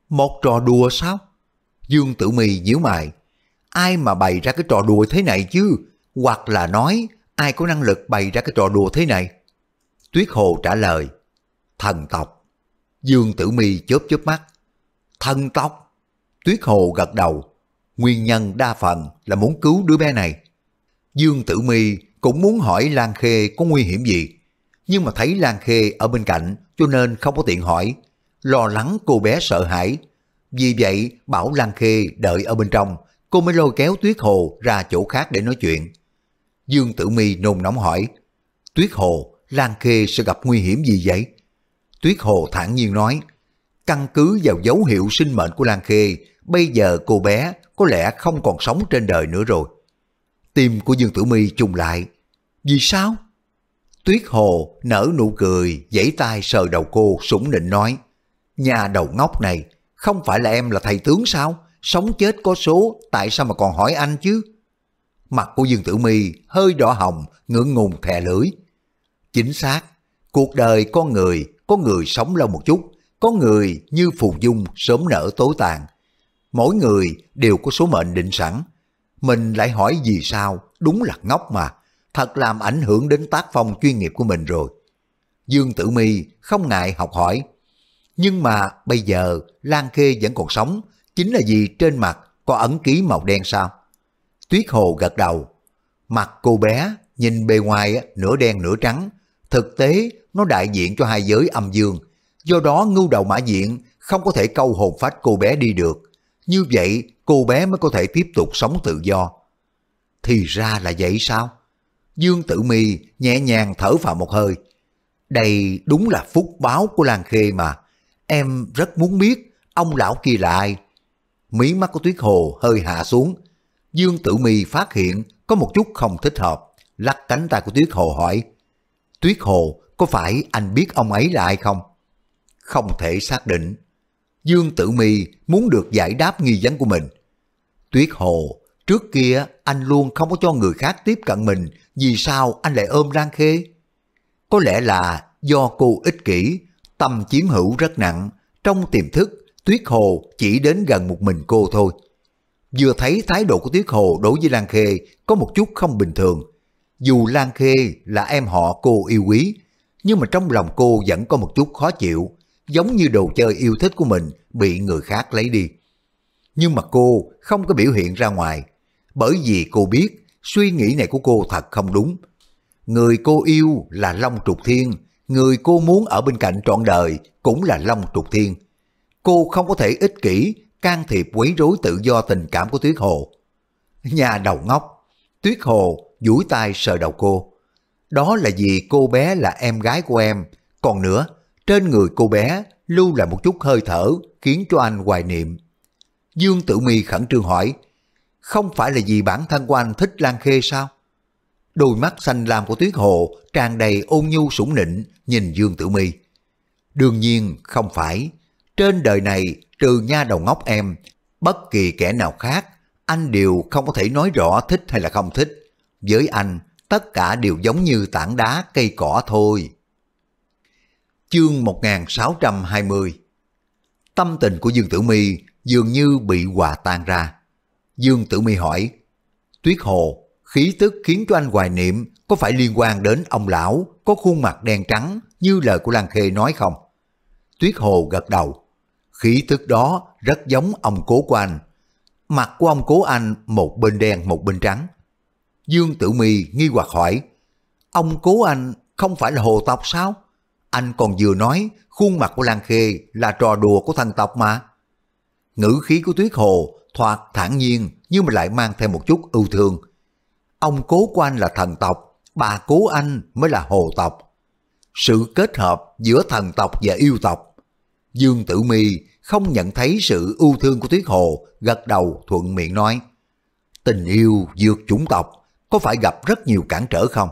Một trò đùa sao? Dương Tử Mi nhíu mày, ai mà bày ra cái trò đùa thế này chứ? Hoặc là nói, ai có năng lực bày ra cái trò đùa thế này? Tuyết Hồ trả lời, thần tộc. Dương Tử Mi chớp chớp mắt. Thần tộc. Tuyết Hồ gật đầu. Nguyên nhân đa phần là muốn cứu đứa bé này. Dương Tử Mi cũng muốn hỏi Lan Khê có nguy hiểm gì. Nhưng mà thấy Lan Khê ở bên cạnh cho nên không có tiện hỏi. Lo lắng cô bé sợ hãi. Vì vậy bảo Lan Khê đợi ở bên trong cô mới lôi kéo Tuyết Hồ ra chỗ khác để nói chuyện. Dương Tử Mi nôn nóng hỏi, Tuyết Hồ, Lan Khê sẽ gặp nguy hiểm gì vậy? Tuyết Hồ thản nhiên nói, căn cứ vào dấu hiệu sinh mệnh của Lan Khê, bây giờ cô bé có lẽ không còn sống trên đời nữa rồi. Tim của Dương Tử Mi trùng lại, vì sao? Tuyết Hồ nở nụ cười, giãy tay sờ đầu cô, sủng nịnh nói, nhà đầu ngốc này, không phải là em là thầy tướng sao? sống chết có số, tại sao mà còn hỏi anh chứ? Mặt của Dương Tử Mi hơi đỏ hồng, ngượng ngùng thè lưỡi. Chính xác, cuộc đời con người, có người sống lâu một chút, có người như phù dung sớm nở tối tàn. Mỗi người đều có số mệnh định sẵn. Mình lại hỏi vì sao, đúng là ngốc mà, thật làm ảnh hưởng đến tác phong chuyên nghiệp của mình rồi. Dương Tử Mi không ngại học hỏi. Nhưng mà bây giờ Lan Khê vẫn còn sống, chính là vì trên mặt có ấn ký màu đen sao? Tuyết Hồ gật đầu, mặt cô bé nhìn bề ngoài nửa đen nửa trắng, thực tế nó đại diện cho hai giới âm dương, do đó ngưu đầu mã diện không có thể câu hồn phách cô bé đi được, như vậy cô bé mới có thể tiếp tục sống tự do. Thì ra là vậy sao? Dương Tử Mi nhẹ nhàng thở vào một hơi. Đây đúng là phúc báo của Lan Khê mà. Em rất muốn biết ông lão kia là ai, mí mắt của Tuyết Hồ hơi hạ xuống. Dương Tử Mi phát hiện có một chút không thích hợp, lắc cánh tay của Tuyết Hồ hỏi, Tuyết Hồ, có phải anh biết ông ấy là ai không? Không thể xác định. Dương Tử Mi muốn được giải đáp nghi vấn của mình. Tuyết Hồ, trước kia anh luôn không có cho người khác tiếp cận mình, vì sao anh lại ôm Lan Khê? Có lẽ là do cô ích kỷ, tâm chiếm hữu rất nặng, trong tiềm thức Tuyết Hồ chỉ đến gần một mình cô thôi. Vừa thấy thái độ của Tuyết Hồ đối với Lan Khê có một chút không bình thường. Dù Lan Khê là em họ cô yêu quý, nhưng mà trong lòng cô vẫn có một chút khó chịu, giống như đồ chơi yêu thích của mình bị người khác lấy đi. Nhưng mà cô không có biểu hiện ra ngoài, bởi vì cô biết suy nghĩ này của cô thật không đúng. Người cô yêu là Long Trục Thiên, người cô muốn ở bên cạnh trọn đời cũng là Long Trục Thiên. Cô không có thể ích kỷ, can thiệp quấy rối tự do tình cảm của Tuyết Hồ. Nhà đầu ngốc, Tuyết Hồ duỗi tay sờ đầu cô. Đó là vì cô bé là em gái của em. Còn nữa, trên người cô bé lưu lại một chút hơi thở khiến cho anh hoài niệm. Dương Tử Mi khẩn trương hỏi, không phải là vì bản thân của anh thích Lan Khê sao? Đôi mắt xanh lam của Tuyết Hồ tràn đầy ôn nhu sủng nịnh nhìn Dương Tử Mi. Đương nhiên không phải, trên đời này, trừ nha đầu ngốc em, bất kỳ kẻ nào khác, anh đều không có thể nói rõ thích hay là không thích. Với anh, tất cả đều giống như tảng đá cây cỏ thôi. Chương 1620 Tâm tình của Dương Tử Mi dường như bị hòa tan ra. Dương Tử Mi hỏi, Tuyết Hồ, khí tức khiến cho anh hoài niệm có phải liên quan đến ông lão có khuôn mặt đen trắng như lời của Lan Khê nói không? Tuyết Hồ gật đầu khí tức đó rất giống ông cố của anh. Mặt của ông cố anh một bên đen một bên trắng. Dương Tử Mi nghi hoặc hỏi, ông cố anh không phải là hồ tộc sao? Anh còn vừa nói khuôn mặt của Lan Khê là trò đùa của thần tộc mà. Ngữ khí của Tuyết Hồ thoạt thản nhiên nhưng mà lại mang thêm một chút ưu thương. Ông cố của anh là thần tộc, bà cố anh mới là hồ tộc. Sự kết hợp giữa thần tộc và yêu tộc. Dương Tử Mi không nhận thấy sự ưu thương của Tuyết Hồ, gật đầu thuận miệng nói. Tình yêu dược chủng tộc, có phải gặp rất nhiều cản trở không?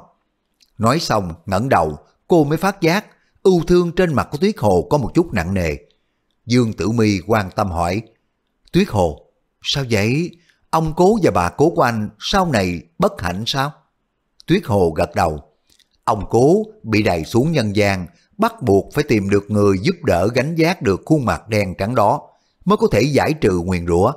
Nói xong, ngẩng đầu, cô mới phát giác, ưu thương trên mặt của Tuyết Hồ có một chút nặng nề. Dương Tử Mi quan tâm hỏi, Tuyết Hồ, sao vậy? Ông cố và bà cố của anh sau này bất hạnh sao? Tuyết Hồ gật đầu. Ông cố bị đày xuống nhân gian, bắt buộc phải tìm được người giúp đỡ gánh giác được khuôn mặt đen trắng đó mới có thể giải trừ nguyền rủa.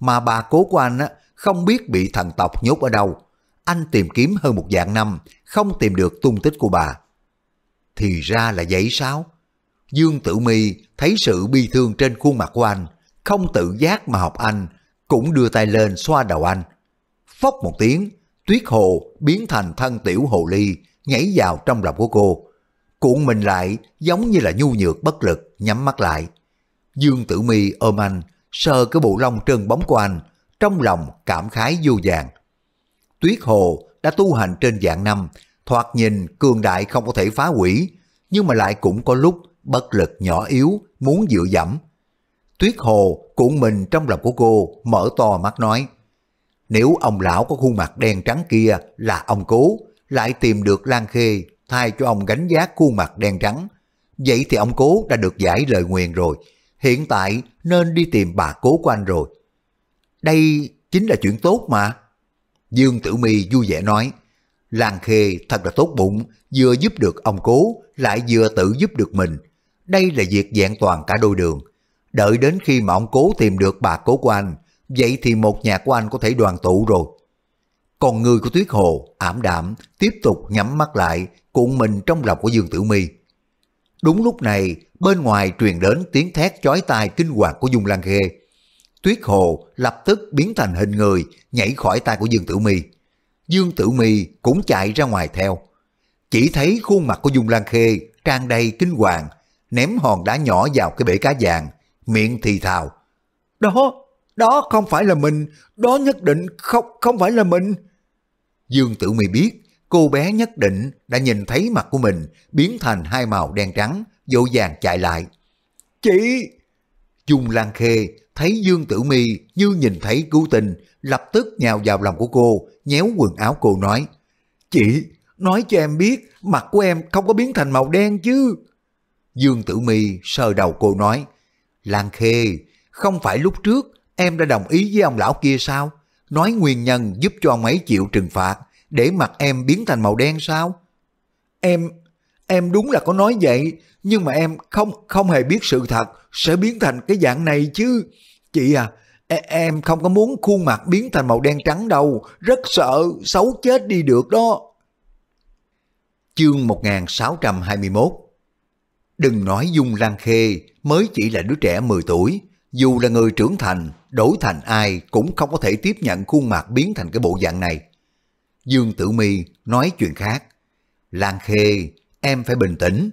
Mà bà cố của anh á, không biết bị thần tộc nhốt ở đâu. Anh tìm kiếm hơn một dạng năm, không tìm được tung tích của bà. Thì ra là vậy sao? Dương Tử Mi thấy sự bi thương trên khuôn mặt của anh, không tự giác mà học anh, cũng đưa tay lên xoa đầu anh. Phốc một tiếng, tuyết hồ biến thành thân tiểu hồ ly, nhảy vào trong lòng của cô cuộn mình lại giống như là nhu nhược bất lực, nhắm mắt lại. Dương Tử Mi ôm anh, sờ cái bộ lông trơn bóng của anh, trong lòng cảm khái vô vàng. Tuyết Hồ đã tu hành trên dạng năm, thoạt nhìn cường đại không có thể phá hủy, nhưng mà lại cũng có lúc bất lực nhỏ yếu, muốn dựa dẫm. Tuyết Hồ cuộn mình trong lòng của cô, mở to mắt nói. Nếu ông lão có khuôn mặt đen trắng kia là ông cố, lại tìm được Lan Khê thay cho ông gánh giác khuôn mặt đen trắng. Vậy thì ông cố đã được giải lời nguyền rồi, hiện tại nên đi tìm bà cố của anh rồi. Đây chính là chuyện tốt mà. Dương Tử Mi vui vẻ nói, Làng Khê thật là tốt bụng, vừa giúp được ông cố, lại vừa tự giúp được mình. Đây là việc dạng toàn cả đôi đường. Đợi đến khi mà ông cố tìm được bà cố của anh, vậy thì một nhà của anh có thể đoàn tụ rồi. Còn người của Tuyết Hồ, ảm đạm, tiếp tục nhắm mắt lại, cuộn mình trong lòng của Dương Tử Mi. Đúng lúc này, bên ngoài truyền đến tiếng thét chói tai kinh hoàng của Dung Lan Khê. Tuyết Hồ lập tức biến thành hình người, nhảy khỏi tay của Dương Tử Mi. Dương Tử Mi cũng chạy ra ngoài theo. Chỉ thấy khuôn mặt của Dung Lan Khê tràn đầy kinh hoàng, ném hòn đá nhỏ vào cái bể cá vàng, miệng thì thào. Đó, đó không phải là mình, đó nhất định không không phải là mình. Dương Tử Mi biết cô bé nhất định đã nhìn thấy mặt của mình biến thành hai màu đen trắng, dỗ dàng chạy lại. Chị! Dung Lan Khê thấy Dương Tử Mi như nhìn thấy cứu tình, lập tức nhào vào lòng của cô, nhéo quần áo cô nói. Chị, nói cho em biết, mặt của em không có biến thành màu đen chứ. Dương Tử Mi sờ đầu cô nói, Lan Khê, không phải lúc trước em đã đồng ý với ông lão kia sao? Nói nguyên nhân giúp cho ông ấy chịu trừng phạt, để mặt em biến thành màu đen sao? Em, em đúng là có nói vậy, nhưng mà em không không hề biết sự thật sẽ biến thành cái dạng này chứ. Chị à, e, em không có muốn khuôn mặt biến thành màu đen trắng đâu, rất sợ, xấu chết đi được đó. Chương 1621 Đừng nói Dung Lan Khê mới chỉ là đứa trẻ 10 tuổi, dù là người trưởng thành, đổi thành ai cũng không có thể tiếp nhận khuôn mặt biến thành cái bộ dạng này. Dương Tử Mi nói chuyện khác. Lan Khê, em phải bình tĩnh.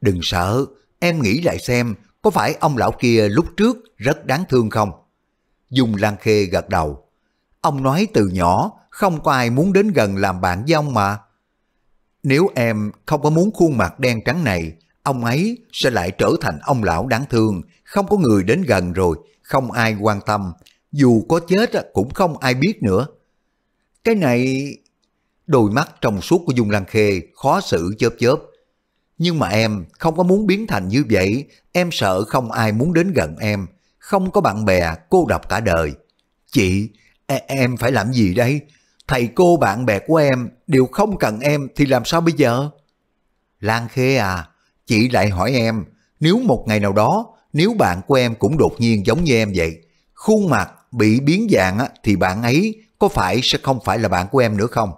Đừng sợ, em nghĩ lại xem có phải ông lão kia lúc trước rất đáng thương không? Dung Lan Khê gật đầu. Ông nói từ nhỏ không có ai muốn đến gần làm bạn với ông mà. Nếu em không có muốn khuôn mặt đen trắng này, ông ấy sẽ lại trở thành ông lão đáng thương, không có người đến gần rồi, không ai quan tâm, dù có chết cũng không ai biết nữa. Cái này Đôi mắt trong suốt của Dung Lan Khê khó xử chớp chớp. Nhưng mà em không có muốn biến thành như vậy, em sợ không ai muốn đến gần em, không có bạn bè, cô độc cả đời. Chị, e, em phải làm gì đây? Thầy cô bạn bè của em đều không cần em thì làm sao bây giờ? Lan Khê à, chị lại hỏi em, nếu một ngày nào đó, nếu bạn của em cũng đột nhiên giống như em vậy, khuôn mặt bị biến dạng thì bạn ấy có phải sẽ không phải là bạn của em nữa không?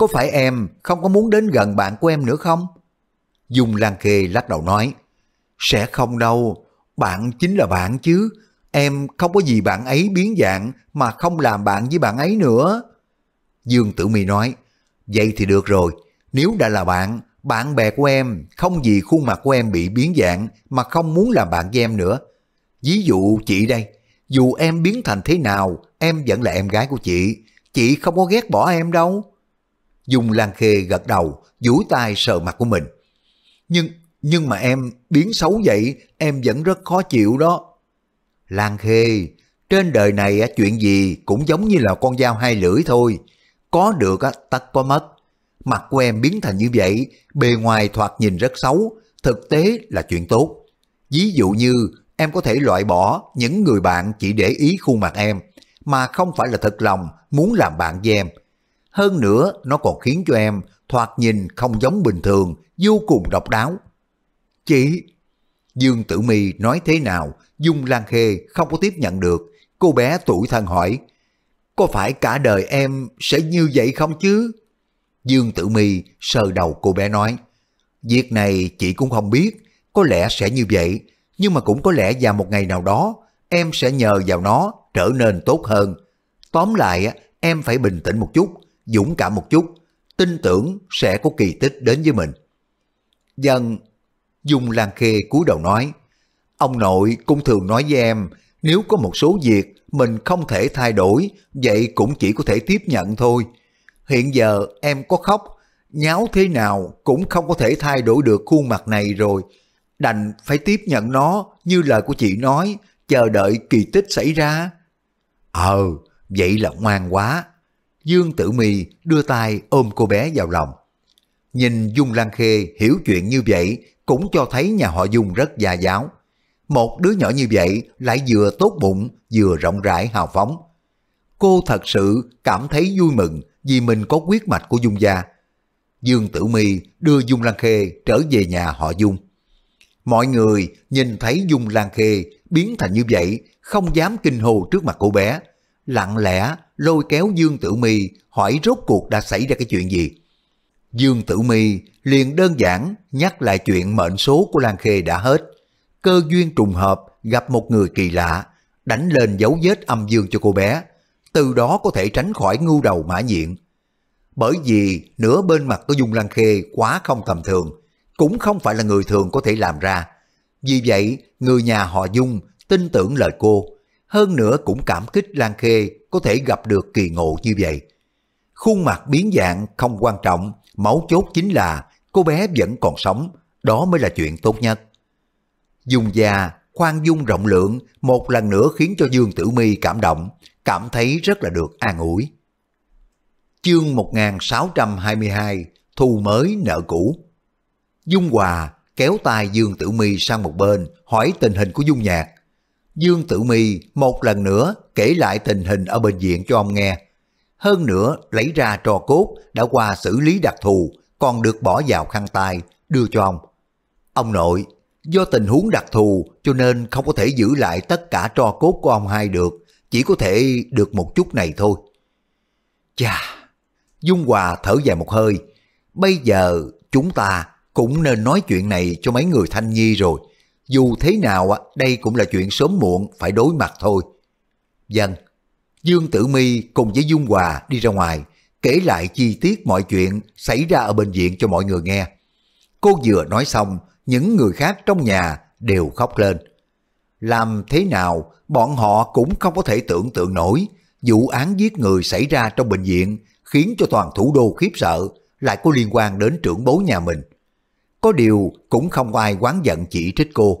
có phải em không có muốn đến gần bạn của em nữa không? Dung Lan Khê lắc đầu nói, sẽ không đâu, bạn chính là bạn chứ, em không có gì bạn ấy biến dạng mà không làm bạn với bạn ấy nữa. Dương Tử Mi nói, vậy thì được rồi, nếu đã là bạn, bạn bè của em không vì khuôn mặt của em bị biến dạng mà không muốn làm bạn với em nữa. Ví dụ chị đây, dù em biến thành thế nào, em vẫn là em gái của chị, chị không có ghét bỏ em đâu. Dung Lan Khê gật đầu, duỗi tay sờ mặt của mình. Nhưng, nhưng mà em biến xấu vậy, em vẫn rất khó chịu đó. Lan Khê, trên đời này chuyện gì cũng giống như là con dao hai lưỡi thôi. Có được tất có mất. Mặt của em biến thành như vậy, bề ngoài thoạt nhìn rất xấu, thực tế là chuyện tốt. Ví dụ như em có thể loại bỏ những người bạn chỉ để ý khuôn mặt em, mà không phải là thật lòng muốn làm bạn với em, hơn nữa, nó còn khiến cho em thoạt nhìn không giống bình thường, vô cùng độc đáo. Chị, Dương Tử Mi nói thế nào, Dung Lan Khê không có tiếp nhận được. Cô bé tuổi thân hỏi, có phải cả đời em sẽ như vậy không chứ? Dương Tử Mi sờ đầu cô bé nói, việc này chị cũng không biết, có lẽ sẽ như vậy, nhưng mà cũng có lẽ vào một ngày nào đó, em sẽ nhờ vào nó trở nên tốt hơn. Tóm lại, em phải bình tĩnh một chút, dũng cảm một chút, tin tưởng sẽ có kỳ tích đến với mình. Dân, Dung Lan Khê cúi đầu nói, ông nội cũng thường nói với em, nếu có một số việc mình không thể thay đổi, vậy cũng chỉ có thể tiếp nhận thôi. Hiện giờ em có khóc, nháo thế nào cũng không có thể thay đổi được khuôn mặt này rồi. Đành phải tiếp nhận nó như lời của chị nói, chờ đợi kỳ tích xảy ra. Ờ, vậy là ngoan quá. Dương Tử Mi đưa tay ôm cô bé vào lòng. Nhìn Dung Lan Khê hiểu chuyện như vậy cũng cho thấy nhà họ Dung rất gia giáo. Một đứa nhỏ như vậy lại vừa tốt bụng vừa rộng rãi hào phóng. Cô thật sự cảm thấy vui mừng vì mình có quyết mạch của Dung gia. Dương Tử Mi đưa Dung Lan Khê trở về nhà họ Dung. Mọi người nhìn thấy Dung Lan Khê biến thành như vậy không dám kinh hồ trước mặt cô bé. Lặng lẽ lôi kéo Dương Tử Mi hỏi rốt cuộc đã xảy ra cái chuyện gì. Dương Tử Mi liền đơn giản nhắc lại chuyện mệnh số của Lan Khê đã hết. Cơ duyên trùng hợp gặp một người kỳ lạ, đánh lên dấu vết âm dương cho cô bé, từ đó có thể tránh khỏi ngu đầu mã diện. Bởi vì nửa bên mặt của Dung Lan Khê quá không tầm thường, cũng không phải là người thường có thể làm ra. Vì vậy, người nhà họ Dung tin tưởng lời cô, hơn nữa cũng cảm kích Lan Khê có thể gặp được kỳ ngộ như vậy. Khuôn mặt biến dạng không quan trọng, máu chốt chính là cô bé vẫn còn sống, đó mới là chuyện tốt nhất. Dùng già, khoan dung rộng lượng, một lần nữa khiến cho Dương Tử my cảm động, cảm thấy rất là được an ủi. Chương 1622 Thu mới nợ cũ Dung Hòa kéo tay Dương Tử my sang một bên hỏi tình hình của Dung Nhạc Dương Tử Mi một lần nữa kể lại tình hình ở bệnh viện cho ông nghe. Hơn nữa lấy ra trò cốt đã qua xử lý đặc thù còn được bỏ vào khăn tay đưa cho ông. Ông nội, do tình huống đặc thù cho nên không có thể giữ lại tất cả trò cốt của ông hai được, chỉ có thể được một chút này thôi. Chà, Dung Hòa thở dài một hơi, bây giờ chúng ta cũng nên nói chuyện này cho mấy người thanh nhi rồi dù thế nào đây cũng là chuyện sớm muộn phải đối mặt thôi. Dân, Dương Tử Mi cùng với Dung Hòa đi ra ngoài, kể lại chi tiết mọi chuyện xảy ra ở bệnh viện cho mọi người nghe. Cô vừa nói xong, những người khác trong nhà đều khóc lên. Làm thế nào, bọn họ cũng không có thể tưởng tượng nổi vụ án giết người xảy ra trong bệnh viện khiến cho toàn thủ đô khiếp sợ lại có liên quan đến trưởng bố nhà mình. Có điều cũng không ai quán giận chỉ trích cô.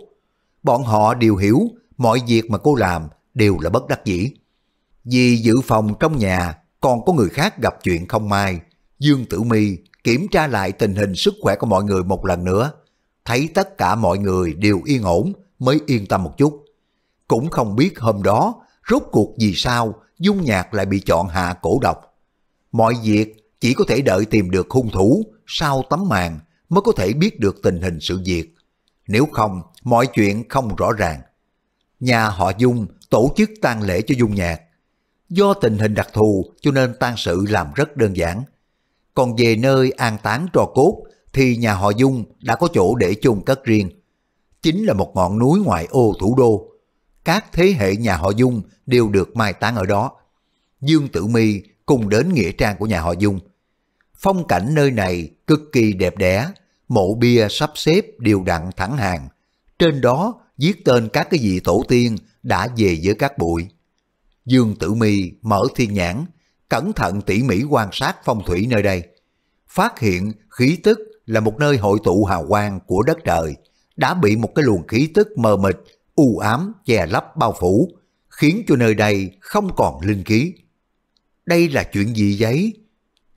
Bọn họ đều hiểu mọi việc mà cô làm đều là bất đắc dĩ. Vì dự phòng trong nhà còn có người khác gặp chuyện không may, Dương Tử My kiểm tra lại tình hình sức khỏe của mọi người một lần nữa. Thấy tất cả mọi người đều yên ổn mới yên tâm một chút. Cũng không biết hôm đó rốt cuộc vì sao Dung Nhạc lại bị chọn hạ cổ độc. Mọi việc chỉ có thể đợi tìm được hung thủ sau tấm màn mới có thể biết được tình hình sự việc. Nếu không, mọi chuyện không rõ ràng. Nhà họ Dung tổ chức tang lễ cho Dung Nhạc. Do tình hình đặc thù cho nên tang sự làm rất đơn giản. Còn về nơi an táng trò cốt thì nhà họ Dung đã có chỗ để chôn cất riêng. Chính là một ngọn núi ngoại ô thủ đô. Các thế hệ nhà họ Dung đều được mai táng ở đó. Dương Tử Mi cùng đến nghĩa trang của nhà họ Dung. Phong cảnh nơi này cực kỳ đẹp đẽ, mộ bia sắp xếp đều đặn thẳng hàng. Trên đó viết tên các cái vị tổ tiên đã về với các bụi. Dương Tử Mi mở thiên nhãn, cẩn thận tỉ mỉ quan sát phong thủy nơi đây. Phát hiện khí tức là một nơi hội tụ hào quang của đất trời, đã bị một cái luồng khí tức mờ mịt, u ám, che lấp bao phủ, khiến cho nơi đây không còn linh khí. Đây là chuyện gì vậy?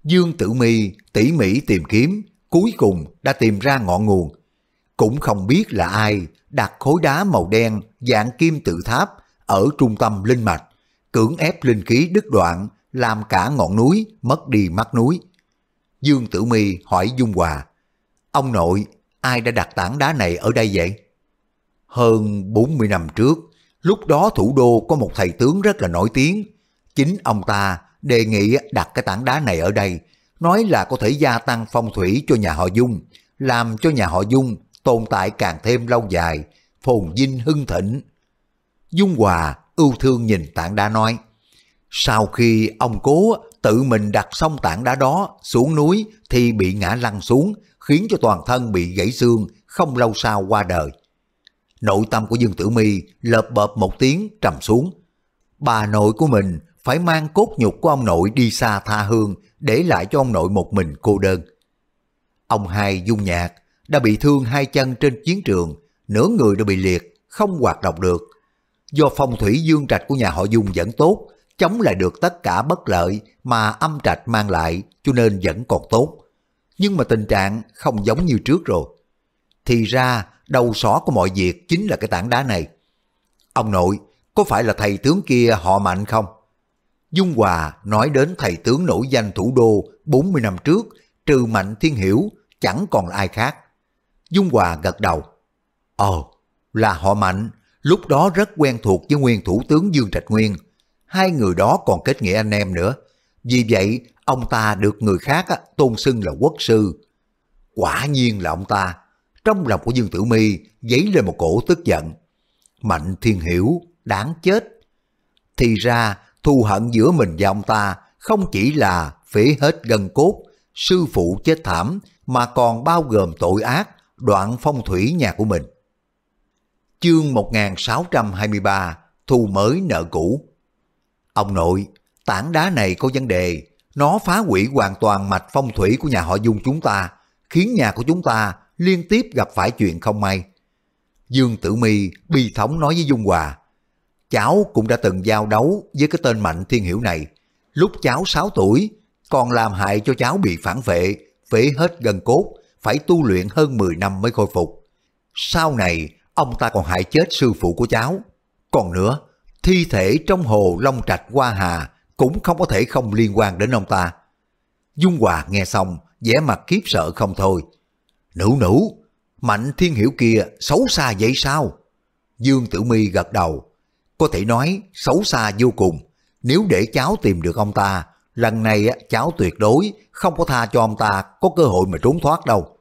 Dương Tử Mi tỉ mỉ tìm kiếm, cuối cùng đã tìm ra ngọn nguồn. Cũng không biết là ai đặt khối đá màu đen dạng kim tự tháp ở trung tâm linh mạch, cưỡng ép linh khí đứt đoạn, làm cả ngọn núi mất đi mắt núi. Dương Tử Mi hỏi Dung Hòa, ông nội, ai đã đặt tảng đá này ở đây vậy? Hơn 40 năm trước, lúc đó thủ đô có một thầy tướng rất là nổi tiếng, chính ông ta đề nghị đặt cái tảng đá này ở đây, nói là có thể gia tăng phong thủy cho nhà họ Dung, làm cho nhà họ Dung tồn tại càng thêm lâu dài, phồn dinh hưng thịnh. Dung Hòa ưu thương nhìn tảng đá nói, sau khi ông cố tự mình đặt xong tảng đá đó xuống núi thì bị ngã lăn xuống, khiến cho toàn thân bị gãy xương, không lâu sau qua đời. Nội tâm của Dương Tử Mi lợp bợp một tiếng trầm xuống. Bà nội của mình phải mang cốt nhục của ông nội đi xa tha hương, để lại cho ông nội một mình cô đơn. Ông hai dung nhạc đã bị thương hai chân trên chiến trường, nửa người đã bị liệt, không hoạt động được. Do phong thủy dương trạch của nhà họ Dung vẫn tốt, chống lại được tất cả bất lợi mà âm trạch mang lại cho nên vẫn còn tốt. Nhưng mà tình trạng không giống như trước rồi. Thì ra đầu sỏ của mọi việc chính là cái tảng đá này. Ông nội, có phải là thầy tướng kia họ mạnh không? Dung Hòa nói đến thầy tướng nổi danh thủ đô 40 năm trước, trừ Mạnh Thiên Hiểu, chẳng còn ai khác. Dung Hòa gật đầu. Ồ, ờ, là họ Mạnh, lúc đó rất quen thuộc với nguyên thủ tướng Dương Trạch Nguyên. Hai người đó còn kết nghĩa anh em nữa. Vì vậy, ông ta được người khác tôn xưng là quốc sư. Quả nhiên là ông ta. Trong lòng của Dương Tử Mi dấy lên một cổ tức giận. Mạnh Thiên Hiểu, đáng chết. Thì ra thù hận giữa mình và ông ta không chỉ là phế hết gân cốt, sư phụ chết thảm mà còn bao gồm tội ác, đoạn phong thủy nhà của mình. Chương 1623 Thu mới nợ cũ Ông nội, tảng đá này có vấn đề, nó phá hủy hoàn toàn mạch phong thủy của nhà họ Dung chúng ta, khiến nhà của chúng ta liên tiếp gặp phải chuyện không may. Dương Tử Mi bi thống nói với Dung Hòa, cháu cũng đã từng giao đấu với cái tên Mạnh Thiên Hiểu này. Lúc cháu 6 tuổi, còn làm hại cho cháu bị phản vệ, phế hết gần cốt, phải tu luyện hơn 10 năm mới khôi phục. Sau này, ông ta còn hại chết sư phụ của cháu. Còn nữa, thi thể trong hồ Long Trạch Hoa Hà cũng không có thể không liên quan đến ông ta. Dung Hòa nghe xong, vẻ mặt kiếp sợ không thôi. Nữ nữ, mạnh thiên hiểu kia xấu xa vậy sao? Dương Tử my gật đầu, có thể nói xấu xa vô cùng. Nếu để cháu tìm được ông ta, lần này cháu tuyệt đối không có tha cho ông ta có cơ hội mà trốn thoát đâu.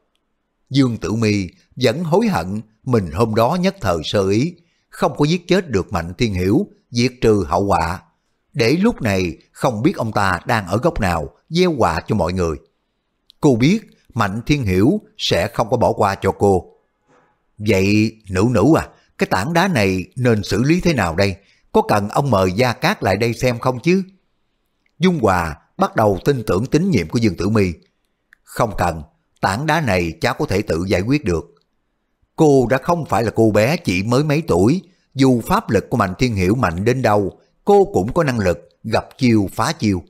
Dương Tử Mi vẫn hối hận mình hôm đó nhất thời sơ ý, không có giết chết được Mạnh Thiên Hiểu, diệt trừ hậu họa. Để lúc này không biết ông ta đang ở góc nào, gieo họa cho mọi người. Cô biết Mạnh Thiên Hiểu sẽ không có bỏ qua cho cô. Vậy nữ nữ à, cái tảng đá này nên xử lý thế nào đây? Có cần ông mời Gia Cát lại đây xem không chứ? Dung Hòa bắt đầu tin tưởng tín nhiệm của Dương Tử Mi. Không cần, tảng đá này cháu có thể tự giải quyết được. Cô đã không phải là cô bé chỉ mới mấy tuổi, dù pháp lực của Mạnh Thiên Hiểu mạnh đến đâu, cô cũng có năng lực gặp chiêu phá chiêu.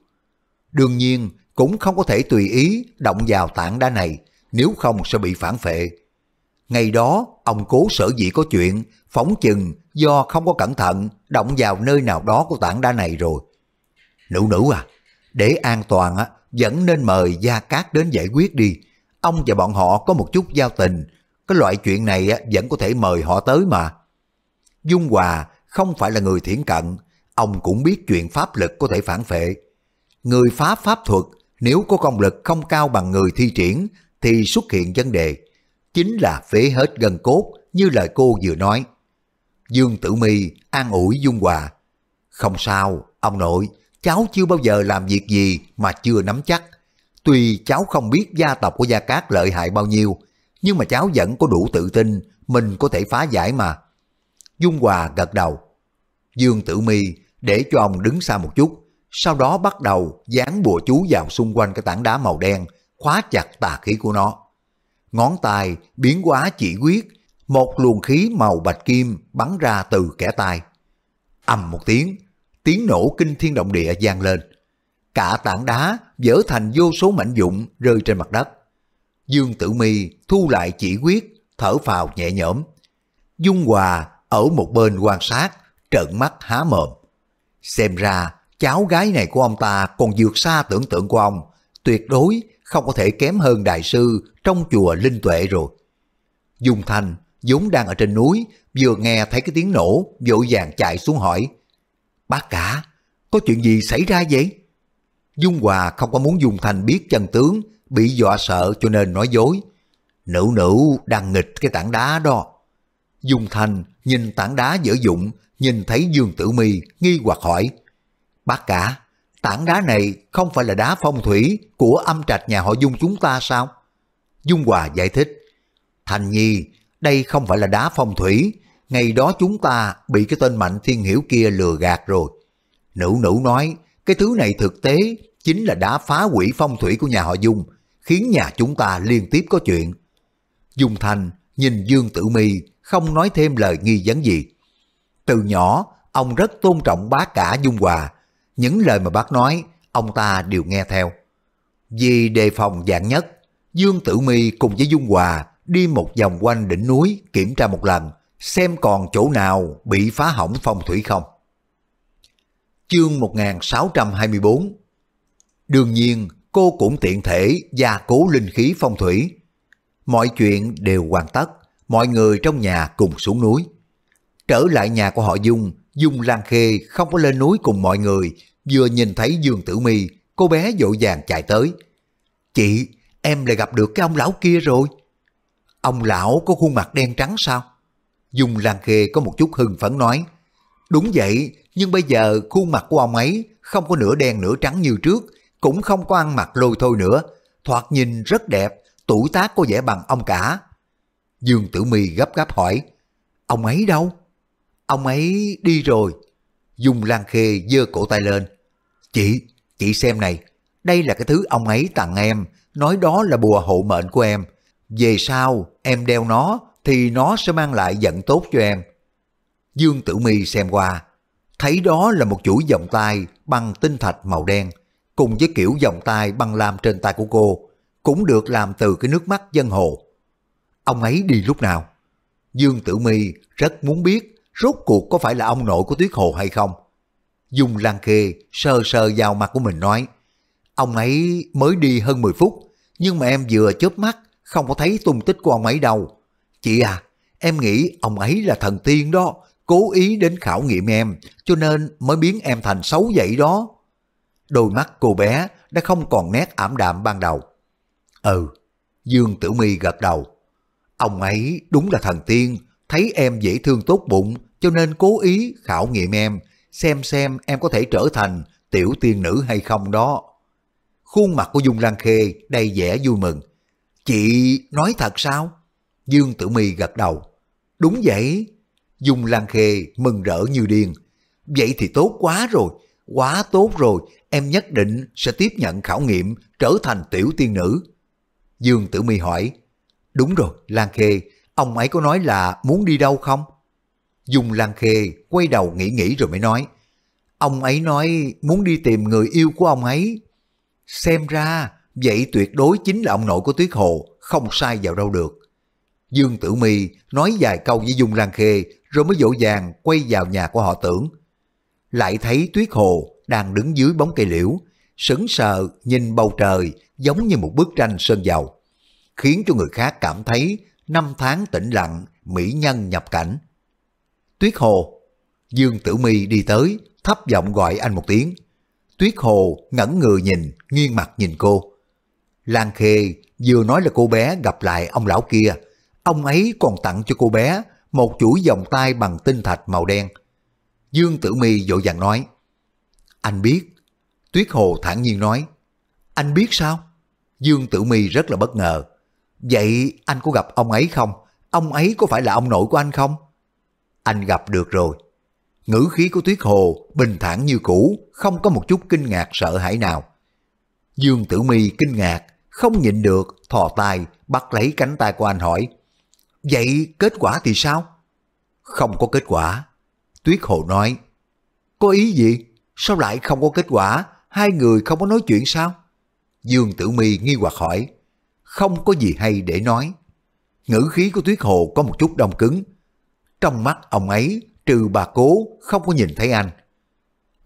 Đương nhiên, cũng không có thể tùy ý động vào tảng đá này, nếu không sẽ bị phản phệ. Ngày đó, ông cố sở dĩ có chuyện, phóng chừng do không có cẩn thận động vào nơi nào đó của tảng đá này rồi. Nữ nữ à, để an toàn á, vẫn nên mời Gia Cát đến giải quyết đi. Ông và bọn họ có một chút giao tình, cái loại chuyện này á, vẫn có thể mời họ tới mà. Dung Hòa không phải là người thiển cận, ông cũng biết chuyện pháp lực có thể phản phệ. Người phá pháp thuật nếu có công lực không cao bằng người thi triển thì xuất hiện vấn đề chính là phế hết gân cốt như lời cô vừa nói. Dương Tử Mi an ủi Dung Hòa. Không sao, ông nội, cháu chưa bao giờ làm việc gì mà chưa nắm chắc. Tuy cháu không biết gia tộc của Gia Cát lợi hại bao nhiêu, nhưng mà cháu vẫn có đủ tự tin mình có thể phá giải mà. Dung Hòa gật đầu. Dương Tử Mi để cho ông đứng xa một chút, sau đó bắt đầu dán bùa chú vào xung quanh cái tảng đá màu đen, khóa chặt tà khí của nó ngón tay biến hóa chỉ quyết, một luồng khí màu bạch kim bắn ra từ kẻ tay. ầm một tiếng, tiếng nổ kinh thiên động địa vang lên. Cả tảng đá vỡ thành vô số mảnh vụn rơi trên mặt đất. Dương Tử Mi thu lại chỉ quyết, thở phào nhẹ nhõm. Dung Hòa ở một bên quan sát, trợn mắt há mồm. Xem ra, cháu gái này của ông ta còn vượt xa tưởng tượng của ông, tuyệt đối không có thể kém hơn đại sư trong chùa Linh Tuệ rồi. Dung Thành vốn đang ở trên núi, vừa nghe thấy cái tiếng nổ, vội vàng chạy xuống hỏi. Bác cả, có chuyện gì xảy ra vậy? Dung Hòa không có muốn Dung Thành biết chân tướng, bị dọa sợ cho nên nói dối. Nữ nữ đang nghịch cái tảng đá đó. Dung Thành nhìn tảng đá dở dụng, nhìn thấy Dương Tử Mi nghi hoặc hỏi. Bác cả, tảng đá này không phải là đá phong thủy của âm trạch nhà họ Dung chúng ta sao? Dung Hòa giải thích, Thành Nhi, đây không phải là đá phong thủy, ngày đó chúng ta bị cái tên Mạnh Thiên Hiểu kia lừa gạt rồi. Nữ nữ nói, cái thứ này thực tế chính là đá phá quỷ phong thủy của nhà họ Dung, khiến nhà chúng ta liên tiếp có chuyện. Dung Thành nhìn Dương Tử Mi không nói thêm lời nghi vấn gì. Từ nhỏ, ông rất tôn trọng bác cả Dung Hòa. Những lời mà bác nói, ông ta đều nghe theo. Vì đề phòng dạng nhất, Dương Tử Mi cùng với Dung Hòa đi một vòng quanh đỉnh núi kiểm tra một lần, xem còn chỗ nào bị phá hỏng phong thủy không. Chương 1624 Đương nhiên, cô cũng tiện thể gia cố linh khí phong thủy. Mọi chuyện đều hoàn tất, mọi người trong nhà cùng xuống núi. Trở lại nhà của họ Dung, Dung Lan Khê không có lên núi cùng mọi người, vừa nhìn thấy Dương Tử Mi, cô bé vội vàng chạy tới. Chị, em lại gặp được cái ông lão kia rồi. Ông lão có khuôn mặt đen trắng sao? Dung Lan Khê có một chút hưng phấn nói. Đúng vậy, nhưng bây giờ khuôn mặt của ông ấy không có nửa đen nửa trắng như trước, cũng không có ăn mặc lôi thôi nữa. Thoạt nhìn rất đẹp, tuổi tác có vẻ bằng ông cả. Dương Tử Mi gấp gáp hỏi, ông ấy đâu? Ông ấy đi rồi. Dung Lan Khê giơ cổ tay lên. Chị, chị xem này, đây là cái thứ ông ấy tặng em nói đó là bùa hộ mệnh của em. Về sau, em đeo nó thì nó sẽ mang lại vận tốt cho em. Dương Tử Mi xem qua, thấy đó là một chuỗi vòng tay bằng tinh thạch màu đen, cùng với kiểu vòng tay bằng lam trên tay của cô, cũng được làm từ cái nước mắt dân hồ. Ông ấy đi lúc nào? Dương Tử Mi rất muốn biết rốt cuộc có phải là ông nội của Tuyết Hồ hay không. Dùng lan khê sờ sờ vào mặt của mình nói, Ông ấy mới đi hơn 10 phút, nhưng mà em vừa chớp mắt, không có thấy tung tích của ông ấy đâu. Chị à, em nghĩ ông ấy là thần tiên đó, cố ý đến khảo nghiệm em, cho nên mới biến em thành xấu vậy đó. Đôi mắt cô bé đã không còn nét ảm đạm ban đầu. Ừ, Dương Tử my gật đầu. Ông ấy đúng là thần tiên, thấy em dễ thương tốt bụng, cho nên cố ý khảo nghiệm em, xem xem em có thể trở thành tiểu tiên nữ hay không đó. Khuôn mặt của Dung Lan Khê đầy vẻ vui mừng. Chị nói thật sao? Dương Tử Mi gật đầu. Đúng vậy. Dung Lan Khê mừng rỡ như điên. Vậy thì tốt quá rồi, quá tốt rồi, em nhất định sẽ tiếp nhận khảo nghiệm trở thành tiểu tiên nữ. Dương Tử Mi hỏi, đúng rồi Lan Khê, ông ấy có nói là muốn đi đâu không? Dung Lan Khê quay đầu nghĩ nghĩ rồi mới nói, ông ấy nói muốn đi tìm người yêu của ông ấy Xem ra, vậy tuyệt đối chính là ông nội của Tuyết Hồ, không sai vào đâu được. Dương Tử Mi nói vài câu với Dung Lan Khê, rồi mới dỗ dàng quay vào nhà của họ tưởng. Lại thấy Tuyết Hồ đang đứng dưới bóng cây liễu, sững sờ nhìn bầu trời giống như một bức tranh sơn dầu, khiến cho người khác cảm thấy năm tháng tĩnh lặng, mỹ nhân nhập cảnh. Tuyết Hồ, Dương Tử Mi đi tới, thấp giọng gọi anh một tiếng. Tuyết Hồ ngẩn người nhìn, nghiêng mặt nhìn cô. Lan Khê vừa nói là cô bé gặp lại ông lão kia, ông ấy còn tặng cho cô bé một chuỗi vòng tay bằng tinh thạch màu đen. Dương Tử Mi vội vàng nói, anh biết. Tuyết Hồ thản nhiên nói, anh biết sao? Dương Tử Mi rất là bất ngờ. Vậy anh có gặp ông ấy không? Ông ấy có phải là ông nội của anh không? Anh gặp được rồi. Ngữ khí của Tuyết Hồ bình thản như cũ, không có một chút kinh ngạc sợ hãi nào. Dương Tử Mi kinh ngạc, không nhịn được, thò tay, bắt lấy cánh tay của anh hỏi. Vậy kết quả thì sao? Không có kết quả. Tuyết Hồ nói. Có ý gì? Sao lại không có kết quả? Hai người không có nói chuyện sao? Dương Tử Mi nghi hoặc hỏi. Không có gì hay để nói. Ngữ khí của Tuyết Hồ có một chút đông cứng. Trong mắt ông ấy trừ bà cố không có nhìn thấy anh.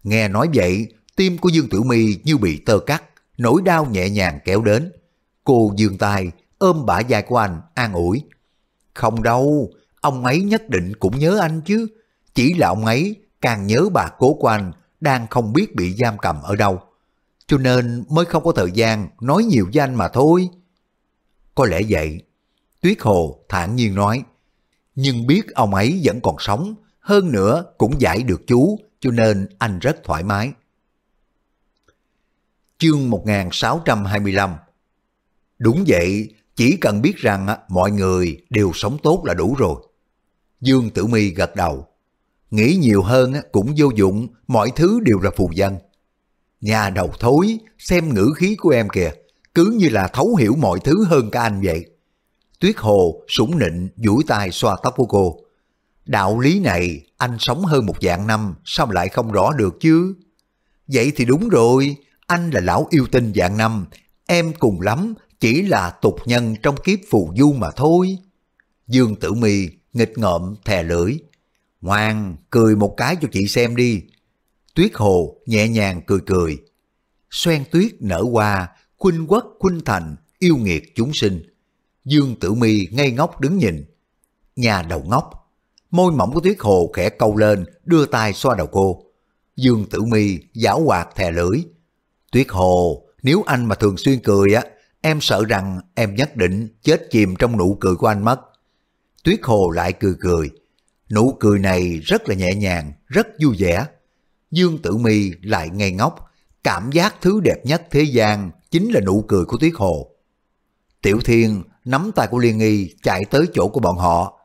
Nghe nói vậy, tim của Dương Tử Mi như bị tơ cắt, nỗi đau nhẹ nhàng kéo đến. Cô dương tay, ôm bả vai của anh, an ủi. Không đâu, ông ấy nhất định cũng nhớ anh chứ. Chỉ là ông ấy càng nhớ bà cố của anh đang không biết bị giam cầm ở đâu. Cho nên mới không có thời gian nói nhiều với anh mà thôi. Có lẽ vậy. Tuyết Hồ thản nhiên nói. Nhưng biết ông ấy vẫn còn sống hơn nữa cũng giải được chú, cho nên anh rất thoải mái. Chương 1625 Đúng vậy, chỉ cần biết rằng à, mọi người đều sống tốt là đủ rồi. Dương Tử Mi gật đầu. Nghĩ nhiều hơn à, cũng vô dụng, mọi thứ đều là phù dân. Nhà đầu thối, xem ngữ khí của em kìa, cứ như là thấu hiểu mọi thứ hơn cả anh vậy. Tuyết Hồ sủng nịnh duỗi tay xoa tóc của cô. Đạo lý này anh sống hơn một dạng năm sao lại không rõ được chứ? Vậy thì đúng rồi, anh là lão yêu tinh dạng năm, em cùng lắm chỉ là tục nhân trong kiếp phù du mà thôi. Dương Tử Mi nghịch ngợm thè lưỡi. Ngoan, cười một cái cho chị xem đi. Tuyết Hồ nhẹ nhàng cười cười. Xoen tuyết nở hoa, khuynh quốc khuynh thành, yêu nghiệt chúng sinh. Dương Tử Mi ngây ngốc đứng nhìn. Nhà đầu ngốc, Môi mỏng của Tuyết Hồ khẽ câu lên, đưa tay xoa đầu cô. Dương Tử Mi giảo hoạt thè lưỡi. Tuyết Hồ, nếu anh mà thường xuyên cười á, em sợ rằng em nhất định chết chìm trong nụ cười của anh mất. Tuyết Hồ lại cười cười. Nụ cười này rất là nhẹ nhàng, rất vui vẻ. Dương Tử Mi lại ngây ngốc, cảm giác thứ đẹp nhất thế gian chính là nụ cười của Tuyết Hồ. Tiểu Thiên nắm tay của Liên Nghi chạy tới chỗ của bọn họ,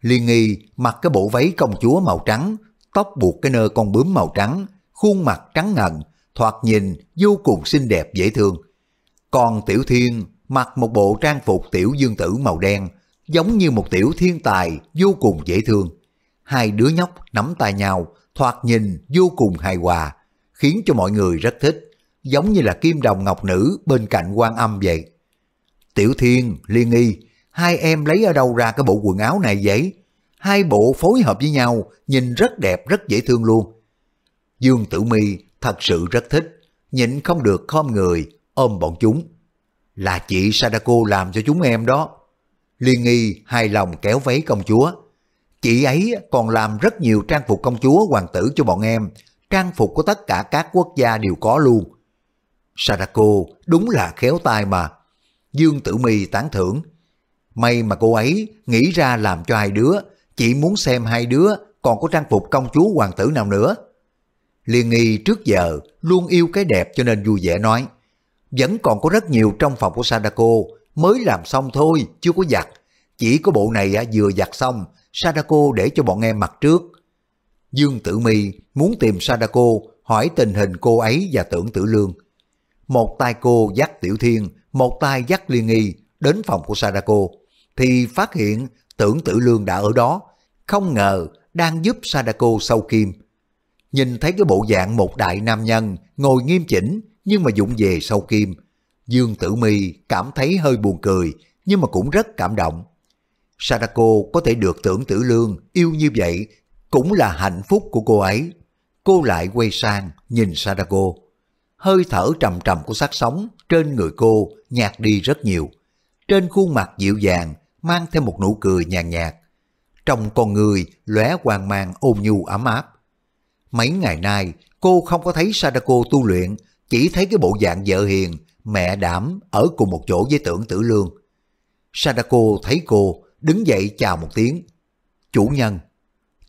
Liên nghi mặc cái bộ váy công chúa màu trắng, tóc buộc cái nơ con bướm màu trắng, khuôn mặt trắng ngần, thoạt nhìn vô cùng xinh đẹp dễ thương. Còn Tiểu Thiên mặc một bộ trang phục tiểu dương tử màu đen, giống như một tiểu thiên tài vô cùng dễ thương. Hai đứa nhóc nắm tay nhau, thoạt nhìn vô cùng hài hòa, khiến cho mọi người rất thích, giống như là kim đồng ngọc nữ bên cạnh quan âm vậy. Tiểu Thiên, Liên Nghi hai em lấy ở đâu ra cái bộ quần áo này vậy? Hai bộ phối hợp với nhau, nhìn rất đẹp, rất dễ thương luôn. Dương Tử Mi thật sự rất thích, nhịn không được khom người, ôm bọn chúng. Là chị Sadako làm cho chúng em đó. Liên nghi hài lòng kéo váy công chúa. Chị ấy còn làm rất nhiều trang phục công chúa hoàng tử cho bọn em, trang phục của tất cả các quốc gia đều có luôn. Sadako đúng là khéo tay mà. Dương Tử Mi tán thưởng, May mà cô ấy nghĩ ra làm cho hai đứa, chỉ muốn xem hai đứa còn có trang phục công chúa hoàng tử nào nữa. Liên nghi trước giờ luôn yêu cái đẹp cho nên vui vẻ nói, vẫn còn có rất nhiều trong phòng của Sadako, mới làm xong thôi, chưa có giặt. Chỉ có bộ này vừa giặt xong, Sadako để cho bọn em mặc trước. Dương Tử Mi muốn tìm Sadako hỏi tình hình cô ấy và tưởng tử lương. Một tay cô dắt Tiểu Thiên, một tay dắt Liên Nghi đến phòng của Sadako thì phát hiện tưởng tử lương đã ở đó, không ngờ đang giúp Sadako sâu kim. Nhìn thấy cái bộ dạng một đại nam nhân ngồi nghiêm chỉnh nhưng mà dụng về sâu kim. Dương Tử Mi cảm thấy hơi buồn cười nhưng mà cũng rất cảm động. Sadako có thể được tưởng tử lương yêu như vậy cũng là hạnh phúc của cô ấy. Cô lại quay sang nhìn Sadako. Hơi thở trầm trầm của xác sống trên người cô nhạt đi rất nhiều. Trên khuôn mặt dịu dàng mang theo một nụ cười nhàn nhạt, Trong con người lóe hoàng mang ôn nhu ấm áp. Mấy ngày nay, cô không có thấy Sadako tu luyện, chỉ thấy cái bộ dạng vợ hiền, mẹ đảm ở cùng một chỗ với tưởng tử lương. Sadako thấy cô, đứng dậy chào một tiếng. Chủ nhân,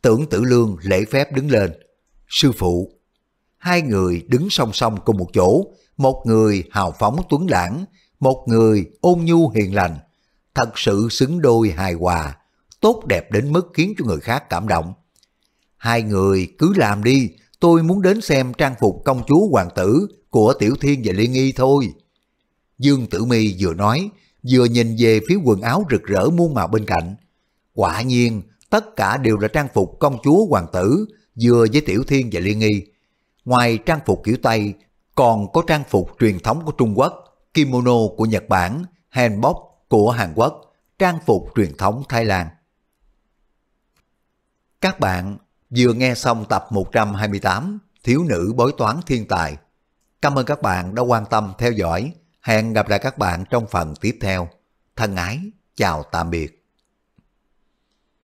tưởng tử lương lễ phép đứng lên. Sư phụ, hai người đứng song song cùng một chỗ, một người hào phóng tuấn lãng, một người ôn nhu hiền lành, thật sự xứng đôi hài hòa, tốt đẹp đến mức khiến cho người khác cảm động. Hai người cứ làm đi, tôi muốn đến xem trang phục công chúa hoàng tử của Tiểu Thiên và Liên Nghi thôi. Dương Tử Mi vừa nói, vừa nhìn về phía quần áo rực rỡ muôn màu bên cạnh. Quả nhiên, tất cả đều là trang phục công chúa hoàng tử, vừa với Tiểu Thiên và Liên Nghi. Ngoài trang phục kiểu Tây, còn có trang phục truyền thống của Trung Quốc, kimono của Nhật Bản, hanbok của Hàn Quốc, trang phục truyền thống Thái Lan. Các bạn vừa nghe xong tập 128 Thiếu nữ bói toán thiên tài. Cảm ơn các bạn đã quan tâm theo dõi. Hẹn gặp lại các bạn trong phần tiếp theo. Thân ái, chào tạm biệt.